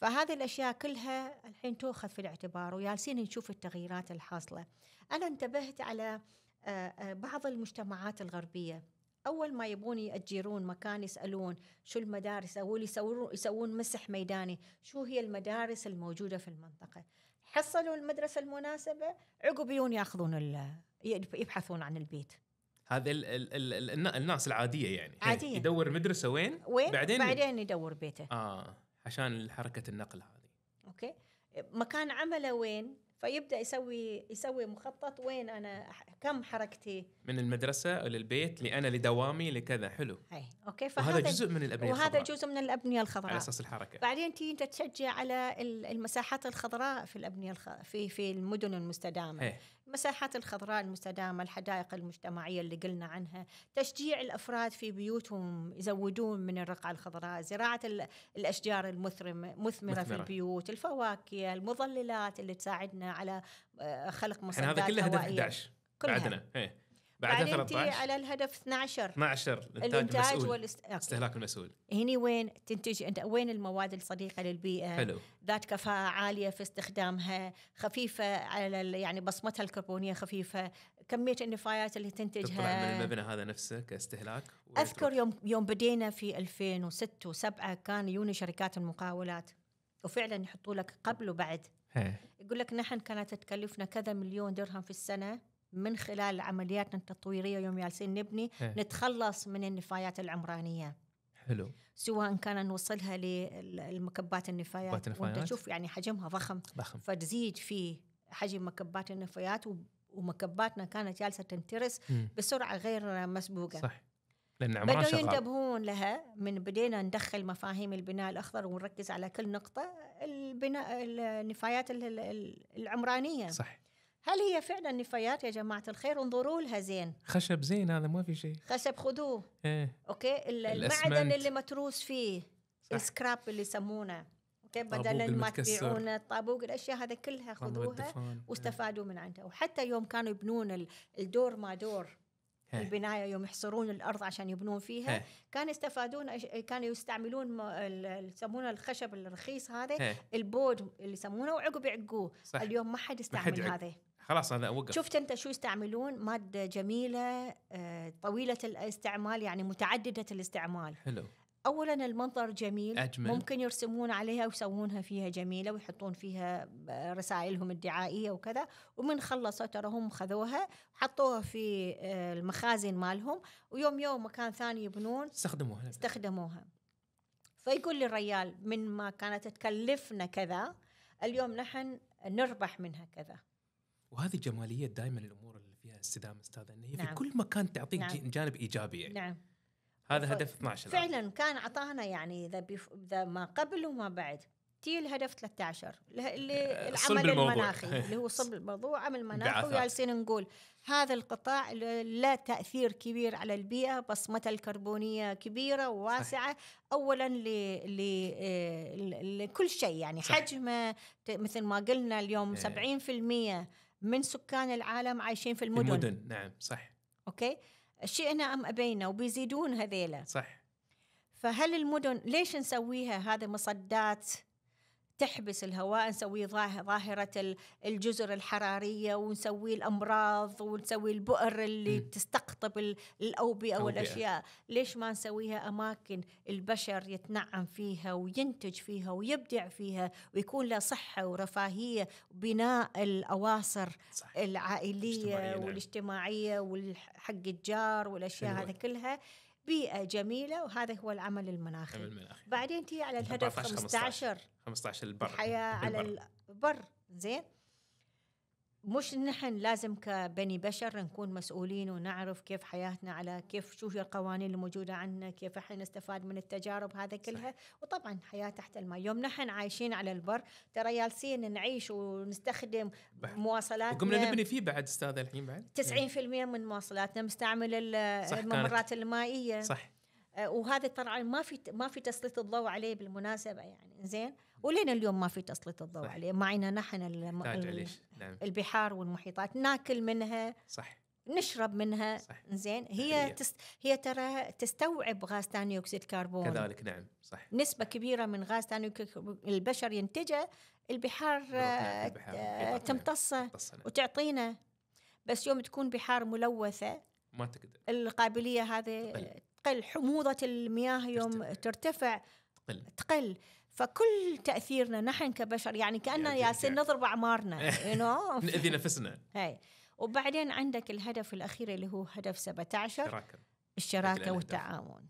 B: فهذه الأشياء كلها الحين تؤخذ في الاعتبار ويالسين نشوف التغييرات الحاصلة أنا انتبهت على آه، بعض المجتمعات الغربية اول ما يبغون ياجرون مكان يسالون شو المدارس او يسوون يسوون مسح ميداني شو هي المدارس الموجوده في المنطقه حصلوا المدرسه المناسبه عقب يون ياخذون يبحثون عن البيت
A: هذا الـ الـ الـ الـ الناس العاديه يعني عادية. يدور مدرسه وين وين بعدين بعدين
B: يدور بيته
A: اه عشان حركه النقل هذه
B: اوكي مكان عمله وين فيبدا يسوي يسوي مخطط وين انا كم حركتي
A: من المدرسه للبيت لانا لدوامي لكذا حلو
B: اي اوكي فهذا وهذا جزء من الابنيه وهذا الخضراء. جزء من الابنيه الخضراء على اساس
A: الحركه بعدين
B: تي انت تشجع على المساحات الخضراء في الابنيه الخ... في في المدن المستدامه هي. إيه. المساحات الخضراء المستدامه الحدائق المجتمعيه اللي قلنا عنها تشجيع الافراد في بيوتهم يزودون من الرقعه الخضراء زراعه الاشجار المثمره مثمره في البيوت الفواكه المظللات اللي تساعدنا على آه، خلق مصدات هذا كله هدف 11 كلها. بعدنا
A: هي. إيه. بعدها 13 على
B: الهدف 12
A: 12 الانتاج, والاستهلاك المسؤول
B: هني وين تنتج انت وين المواد الصديقه للبيئه حلو. ذات كفاءه عاليه في استخدامها خفيفه على يعني بصمتها الكربونيه خفيفه كميه النفايات اللي تنتجها تطلع من
A: المبنى هذا نفسه كاستهلاك
B: اذكر يوم يوم بدينا في 2006 و7 كان يوني شركات المقاولات وفعلا يحطوا لك قبل وبعد يقول لك نحن كانت تكلفنا كذا مليون درهم في السنه من خلال عملياتنا التطويريه يوم جالسين نبني هي. إيه. نتخلص من النفايات العمرانيه حلو سواء كان نوصلها للمكبات النفايات, النفايات. وانت تشوف يعني حجمها ضخم ضخم فتزيد في حجم مكبات النفايات ومكباتنا كانت جالسه تنترس بسرعه غير مسبوقه صح
A: لان بدأوا ينتبهون
B: لها من بدينا ندخل مفاهيم البناء الاخضر ونركز على كل نقطه البناء النفايات العمرانيه صح هل هي فعلا نفايات يا جماعه الخير انظروا لها زين
A: خشب زين هذا ما في شيء
B: خشب خذوه ايه اوكي المعدن اللي متروس فيه صح. السكراب اللي يسمونه اوكي بدل ما تبيعون الطابوق الاشياء هذا كلها خذوها إيه. واستفادوا من عندها وحتى يوم كانوا يبنون الدور ما دور هي. إيه. البنايه يوم يحصرون الارض عشان يبنون فيها إيه. كانوا يستفادون كانوا يستعملون يسمونه الخشب الرخيص هذا البود اللي يسمونه وعقب يعقوه اليوم ما حد يستعمل هذا
A: خلاص انا اوقف شفت
B: انت شو يستعملون ماده جميله آه، طويله الاستعمال يعني متعدده الاستعمال حلو اولا المنظر جميل أجمل. ممكن يرسمون عليها ويسوونها فيها جميله ويحطون فيها آه، رسائلهم الدعائيه وكذا ومن خلصوا ترى هم خذوها حطوها في آه، المخازن مالهم ويوم يوم مكان ثاني يبنون استخدموها استخدموها فيقول للريال من ما كانت تكلفنا كذا اليوم نحن نربح منها كذا
A: وهذه جماليه دائما الامور اللي فيها استدامه استاذه ان هي نعم. في كل مكان تعطيك نعم. جانب ايجابي يعني. نعم هذا هدف 12 فعلا
B: الآن. كان اعطانا يعني اذا بيف... ذا ما قبل وما بعد تي الهدف 13 اللي العمل المناخي اللي هو صلب الموضوع عمل مناخي وجالسين نقول هذا القطاع لا تاثير كبير على البيئه بصمته الكربونيه كبيره وواسعه اولا ل... لكل شيء يعني صحيح. حجمه مثل ما قلنا اليوم 70% إيه. من سكان العالم عايشين في المدن المدن
A: نعم صح
B: اوكي شئنا ام ابينا وبيزيدون هذيلا صح فهل المدن ليش نسويها هذا مصدات تحبس الهواء نسوي ظاهرة الجزر الحرارية ونسوي الأمراض ونسوي البؤر اللي م. تستقطب الأوبئة والأشياء ليش ما نسويها أماكن البشر يتنعم فيها وينتج فيها ويبدع فيها ويكون له صحة ورفاهية وبناء الأواصر صح. العائلية نعم. والاجتماعية والحق الجار والأشياء هذه كلها بيئه جميله وهذا هو العمل المناخي, المناخي. بعدين تي على يعني الهدف 15
A: 15 البر الحياه على
B: البر زين مش نحن لازم كبني بشر نكون مسؤولين ونعرف كيف حياتنا على كيف شو هي القوانين الموجودة عندنا كيف احنا نستفاد من التجارب هذا كلها وطبعا حياه تحت الماء يوم نحن عايشين على البر ترى جالسين نعيش ونستخدم مواصلات وقمنا نبني
A: فيه بعد استاذ الحين بعد
B: 90% من مواصلاتنا مستعمل الممرات المائيه صح آه، وهذا طبعا ما في ما في تسليط الضوء عليه بالمناسبه يعني زين ولين اليوم ما في تسليط الضوء صح. عليه معنا نحن الم... نعم. البحار والمحيطات ناكل منها صح نشرب منها صح. زين هي تس... هي ترى تستوعب غاز ثاني اكسيد الكربون كذلك
A: نعم صح
B: نسبه كبيره من غاز ثاني اكسيد البشر ينتجه البحار, البحار. آه، نعم، آه، نعم. تمتصه وتعطينا بس يوم تكون بحار ملوثه ما تقدر القابليه هذه تقل حموضه المياه يوم ترتفع, ترتفع. تقل تقل فكل تاثيرنا نحن كبشر يعني كاننا يعني ياسين نضرب اعمارنا يو ناذي نفسنا هي. وبعدين عندك الهدف الاخير اللي هو هدف 17 الشراكه الشراكه والتعاون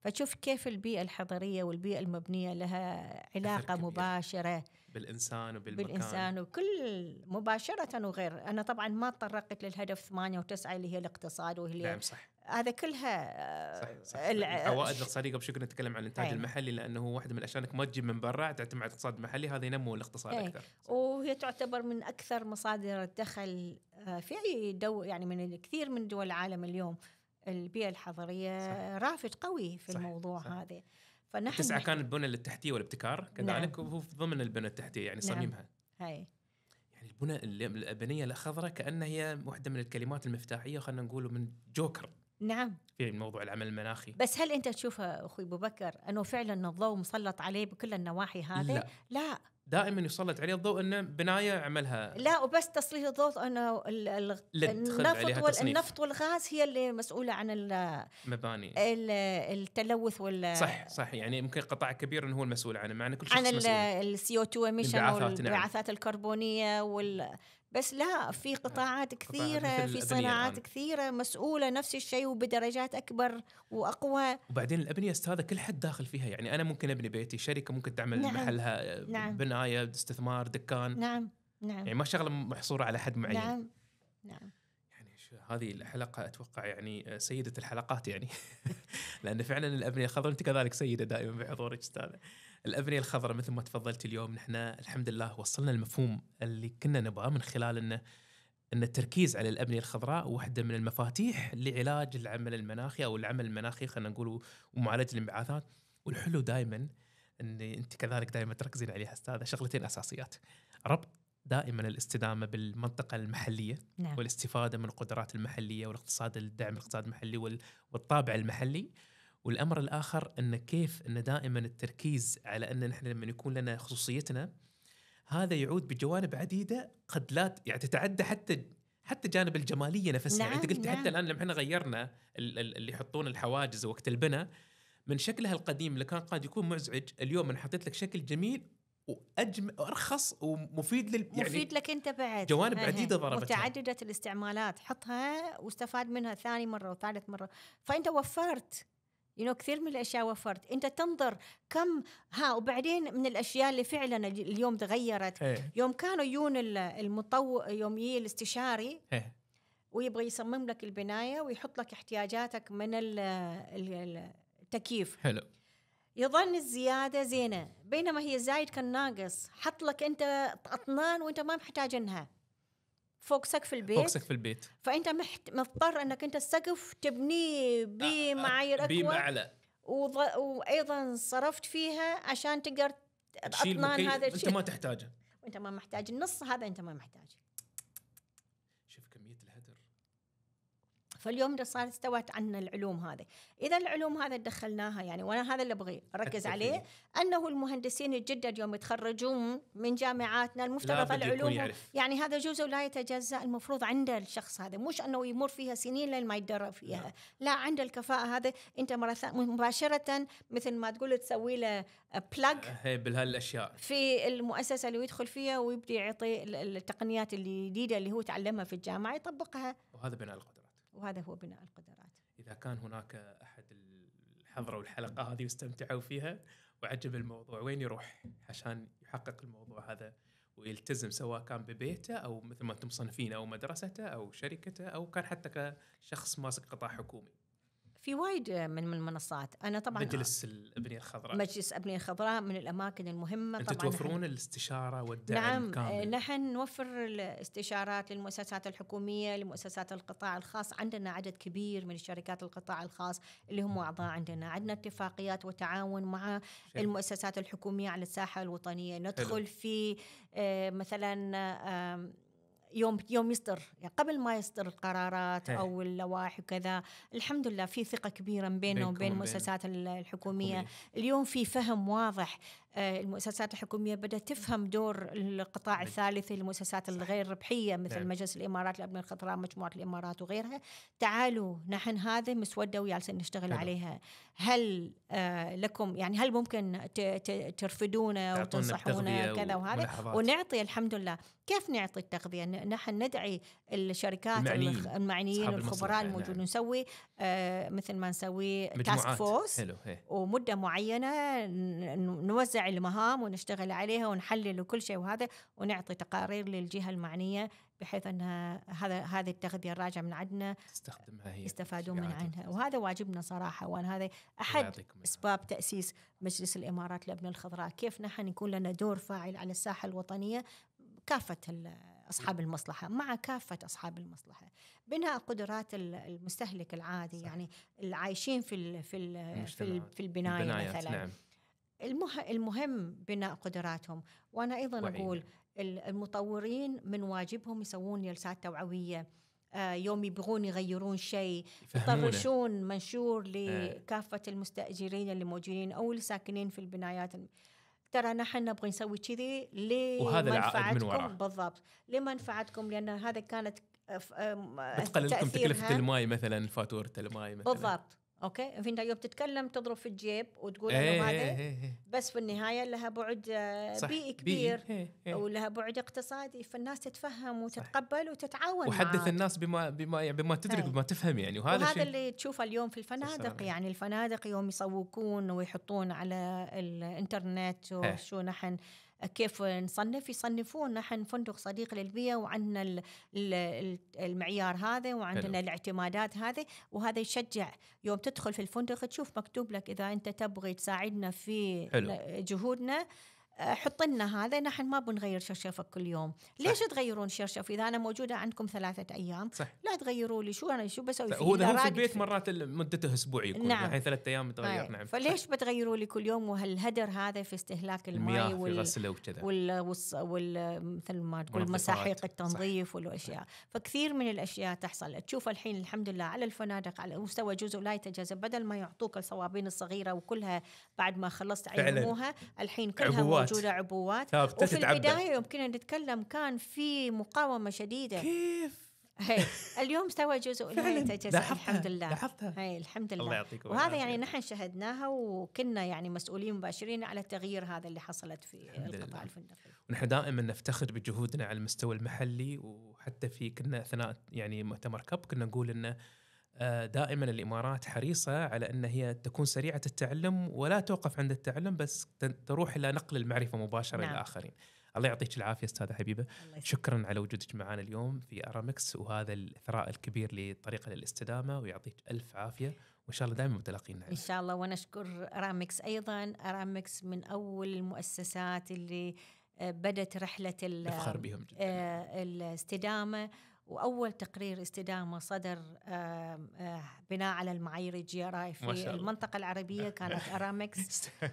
B: فتشوف كيف البيئة الحضرية والبيئة المبنية لها علاقة مباشرة
A: بالإنسان وبالمكان بالإنسان
B: وكل مباشرة وغير أنا طبعا ما تطرقت للهدف ثمانية وتسعة اللي هي الاقتصاد وهي نعم صح هذا كلها
A: صح صح آه، العوائد الاقتصاديه قبل شوي كنا نتكلم عن الانتاج نعم. المحلي لانه هو واحده من الاشياء انك ما تجيب من برا تعتمد على الاقتصاد المحلي هذا ينمو الاقتصاد أي. اكثر
B: وهي تعتبر من اكثر مصادر الدخل آه، في اي دو يعني من كثير من دول العالم اليوم البيئه الحضريه صح. رافد قوي في صح. الموضوع صح. هذا فنحن تسعه كان
A: البنى التحتيه والابتكار كذلك نعم. وهو ضمن البنى التحتيه يعني نعم. صميمها نعم. هاي يعني البنى الابنيه الخضراء كانها هي واحده من الكلمات المفتاحيه خلينا نقول من جوكر نعم في موضوع العمل المناخي بس
B: هل انت تشوف اخوي ابو بكر انه فعلا الضوء مسلط عليه بكل النواحي هذه لا, لا.
A: دائما يسلط عليه الضوء انه بنايه عملها
B: لا وبس تسليط الضوء انه النفط النفط والغاز هي اللي مسؤوله عن المباني التلوث وال صح
A: صح يعني ممكن قطاع كبير انه هو المسؤول عنه مع كل شخص عن السي
B: او 2 ايميشن والانبعاثات نعم. الكربونيه وال بس لا في يعني قطاعات كثيرة في صناعات كثيرة مسؤولة نفس الشيء وبدرجات أكبر وأقوى
A: وبعدين الأبنية أستاذة كل حد داخل فيها يعني أنا ممكن أبني بيتي شركة ممكن تعمل نعم. محلها نعم. بناية استثمار دكان
B: نعم نعم يعني ما
A: شغلة محصورة على حد معين نعم نعم يعني هذه الحلقة أتوقع يعني سيدة الحلقات يعني لأن فعلا الأبنية خضر أنت كذلك سيدة دائما بحضورك أستاذة الأبنية الخضراء مثل ما تفضلت اليوم نحن الحمد لله وصلنا المفهوم اللي كنا نبغاه من خلال أنه أن التركيز على الأبنية الخضراء واحدة من المفاتيح لعلاج العمل المناخي أو العمل المناخي خلينا نقول ومعالجة الانبعاثات والحلو دائما أن أنت كذلك دائما تركزين عليها أستاذة شغلتين أساسيات ربط دائما الاستدامه بالمنطقه المحليه نعم. والاستفاده من القدرات المحليه والاقتصاد الدعم الاقتصاد المحلي والطابع المحلي والامر الاخر ان كيف ان دائما التركيز على ان نحن لما يكون لنا خصوصيتنا هذا يعود بجوانب عديده قد لا يعني تتعدى حتى حتى جانب الجماليه نفسها نعم يعني انت نعم، قلت نعم. حتى الان لما احنا غيرنا اللي يحطون الحواجز وقت البناء من شكلها القديم اللي كان قد يكون مزعج اليوم انا حطيت لك شكل جميل واجم وارخص ومفيد لل يعني مفيد
B: لك انت بعد جوانب هي عديده ضربتها متعدده الاستعمالات حطها واستفاد منها ثاني مره وثالث مره فانت وفرت يو you know, كثير من الاشياء وفرت انت تنظر كم ها وبعدين من الاشياء اللي فعلا اليوم تغيرت ايه. يوم كانوا يون المطو يوم يجي الاستشاري ايه. ويبغى يصمم لك البنايه ويحط لك احتياجاتك من التكييف حلو يظن الزيادة زينة بينما هي زايد كان ناقص حط لك أنت أطنان وأنت ما محتاجنها فوق سقف البيت فوق سقف البيت فانت محت... مضطر انك انت السقف تبنيه آه، بمعايير بيم آه، اعلى وض... وايضا صرفت فيها عشان تقدر اطنان هذا الشيء انت ما تحتاجه وانت ما محتاج النص هذا انت ما محتاجه فاليوم ده صارت استوت عنا العلوم هذه اذا العلوم هذا دخلناها يعني وانا هذا اللي ابغي اركز عليه انه المهندسين الجدد يوم يتخرجون من جامعاتنا المفترض العلوم يعني هذا جزء لا يتجزا المفروض عند الشخص هذا مش انه يمر فيها سنين لين ما يتدرب نعم. فيها لا, لا عند الكفاءه هذا انت مباشره مثل ما تقول تسوي له بلاج
A: آه، بهالاشياء
B: في المؤسسه اللي يدخل فيها ويبدي يعطي التقنيات الجديده اللي, اللي هو تعلمها في الجامعه يطبقها
A: وهذا بناء القدر
B: وهذا هو بناء القدرات
A: إذا كان هناك أحد حضروا الحلقة هذه واستمتعوا فيها وعجب الموضوع وين يروح عشان يحقق الموضوع هذا ويلتزم سواء كان ببيته أو مثل ما أنتم مصنفين أو مدرسته أو شركته أو كان حتى كشخص ماسك قطاع حكومي
B: في وايد من المنصات انا طبعا مجلس
A: الابنيه الخضراء مجلس
B: الابنيه الخضراء من الاماكن المهمه طبعا توفرون
A: الاستشاره والدعم نعم كامل. آه،
B: نحن نوفر الاستشارات للمؤسسات الحكوميه لمؤسسات القطاع الخاص عندنا عدد كبير من الشركات القطاع الخاص اللي هم اعضاء عندنا عندنا اتفاقيات وتعاون مع شير. المؤسسات الحكوميه على الساحه الوطنيه ندخل حلو. في آه، مثلا يوم يوم يصدر يعني قبل ما يصدر القرارات هي. إيه. او اللوائح وكذا الحمد لله في ثقه كبيره بيننا وبين المؤسسات الحكوميه حكومية. اليوم في فهم واضح آه، المؤسسات الحكوميه بدات تفهم دور القطاع نعم. الثالث المؤسسات الغير ربحيه مثل نعم. مجلس الامارات الأبنية الخضراء مجموعه الامارات وغيرها تعالوا نحن هذه مسوده وجالسين نشتغل نعم. عليها هل آه، لكم يعني هل ممكن ترفدونا وتنصحونا كذا وهذا ونعطي الحمد لله كيف نعطي التغذيه نحن ندعي الشركات المعنيين, المعنيين الخبراء الموجودين نعم. نسوي آه، مثل ما نسوي تاسك إيه. فورس ومده معينه نوزع المهام ونشتغل عليها ونحلل وكل شيء وهذا ونعطي تقارير للجهه المعنيه بحيث انها هذا هذه التغذيه الراجعه من عندنا
A: تستخدمها هي
B: يستفادون من عنها وهذا واجبنا صراحه وانا هذا احد اسباب تاسيس مجلس الامارات لابن الخضراء كيف نحن يكون لنا دور فاعل على الساحه الوطنيه كافه اصحاب المصلحه مع كافه اصحاب المصلحه بناء قدرات المستهلك العادي صح. يعني العايشين في في في, ال في البنايه, البناية مثلا نعم. المه... المهم بناء قدراتهم وانا ايضا وعين. اقول المطورين من واجبهم يسوون جلسات توعويه آه، يوم يبغون يغيرون شيء يطرشون منشور آه. لكافه المستاجرين اللي موجودين او الساكنين في البنايات ترى نحن نبغى نسوي كذي لمنفعتكم بالضبط لمنفعتكم لان هذا كانت تقلل لكم تكلفه الماي
A: مثلا فاتوره الماي مثلا بالضبط
B: اوكي فانت يوم تتكلم تضرب في الجيب وتقول انه هذا إيه، إيه، إيه، بس في النهايه لها بعد آه، بيئي كبير بيئي ايه ولها بعد اقتصادي فالناس تتفهم وتتقبل وتتعاون وحدث معك.
A: الناس بما بما يعني بما تدرك بما تفهم يعني وهذا وهذا اللي
B: تشوفه اليوم في الفنادق يعني الفنادق يوم يسوقون ويحطون على الانترنت وشو نحن كيف نصنف يصنفون نحن فندق صديق للبيئة وعندنا المعيار هذا وعندنا حلو. الاعتمادات هذه وهذا يشجع يوم تدخل في الفندق تشوف مكتوب لك إذا أنت تبغي تساعدنا في حلو. جهودنا حط لنا هذا نحن ما بنغير شرشفك كل يوم ليش صح. تغيرون شرشف اذا انا موجوده عندكم ثلاثه ايام صح. لا تغيروا لي شو انا شو بسوي هو هو في البيت
A: مرات مدته اسبوع يكون نعم. يعني ثلاثة ايام تغير طيب. نعم فليش
B: بتغيروا لي كل يوم وهالهدر هذا في استهلاك الماء وال... وكذا وال... وال... وال... مثل ما تقول مساحيق التنظيف والاشياء فكثير من الاشياء تحصل تشوف الحين الحمد لله على الفنادق على مستوى جزء لا يتجاوز بدل ما يعطوك الصوابين الصغيره وكلها بعد ما خلصت عينوها الحين كلها رجولة عبوات وفي البداية يوم كنا نتكلم كان في مقاومة شديدة كيف؟ هي. اليوم استوى جزء نهاية الحمد لله لاحظتها هي الحمد لله الله يعطيكم وهذا يعني نحن شهدناها وكنا يعني مسؤولين مباشرين على التغيير هذا اللي حصلت في القطاع الفندقي
A: ونحن دائما نفتخر بجهودنا على المستوى المحلي وحتى في كنا اثناء يعني مؤتمر كب كنا نقول انه آه، دائما الامارات حريصه على ان هي تكون سريعه التعلم ولا توقف عند التعلم بس تروح الى نقل المعرفه مباشره نعم. للاخرين. الله يعطيك العافيه استاذه حبيبه شكرا على وجودك معنا اليوم في ارامكس وهذا الاثراء الكبير لطريقه للاستدامه ويعطيك الف عافيه وان شاء الله دائما متلاقيين ان
B: شاء الله وانا اشكر ارامكس ايضا ارامكس من اول المؤسسات اللي آه، بدت رحله نفخر بهم جدا. آه، الاستدامه واول تقرير استدامه صدر آه، بناء على المعايير الجي ار اي في المنطقه العربيه كانت ارامكس كفو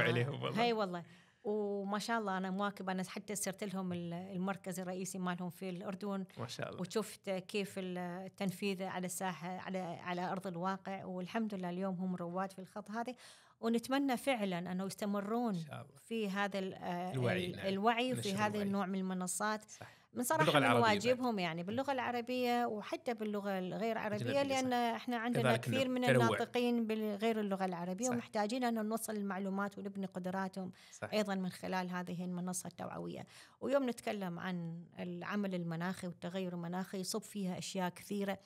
B: آه، عليهم والله هي والله وما شاء الله انا مواكبه انا حتى سرت لهم المركز الرئيسي مالهم في الاردن ما شاء الله وشفت كيف التنفيذ على الساحه على على ارض الواقع والحمد لله اليوم هم رواد في الخط هذا ونتمنى فعلا انه يستمرون إن آه، في هذا الوعي, الوعي في هذا النوع من المنصات صح. من صراحه من واجبهم يعني باللغه العربيه وحتى باللغه الغير عربيه لان احنا عندنا كثير من الناطقين بغير اللغه العربيه صح. ومحتاجين ان نوصل المعلومات ونبني قدراتهم صح. ايضا من خلال هذه المنصه التوعويه ويوم نتكلم عن العمل المناخي والتغير المناخي يصب فيها اشياء كثيره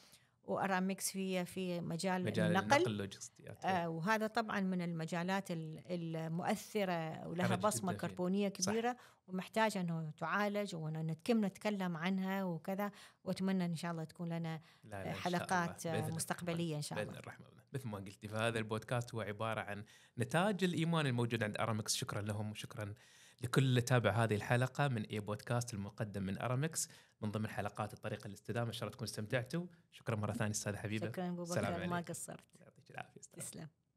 B: وارامكس هي في مجال, مجال النقل, النقل
A: اللوجستيات آه أيوة.
B: وهذا طبعا من المجالات المؤثره ولها بصمه كربونيه كبيره ومحتاجه انه تعالج وان نتكلم عنها وكذا واتمنى ان شاء الله تكون لنا
A: لا لا آه، حلقات إن آه،
B: مستقبليه ان شاء الله باذن
A: الرحمن مثل ما قلتي فهذا البودكاست هو عباره عن نتاج الايمان الموجود عند ارامكس شكرا لهم وشكرا لكل اللي تابع هذه الحلقه من اي بودكاست المقدم من ارامكس من ضمن حلقات الطريقه الاستدامه ان شاء الله تكونوا استمتعتوا شكرا مره ثانيه استاذة حبيبه شكرا ابو بكر ما
B: قصرت يعطيك
A: العافيه تسلم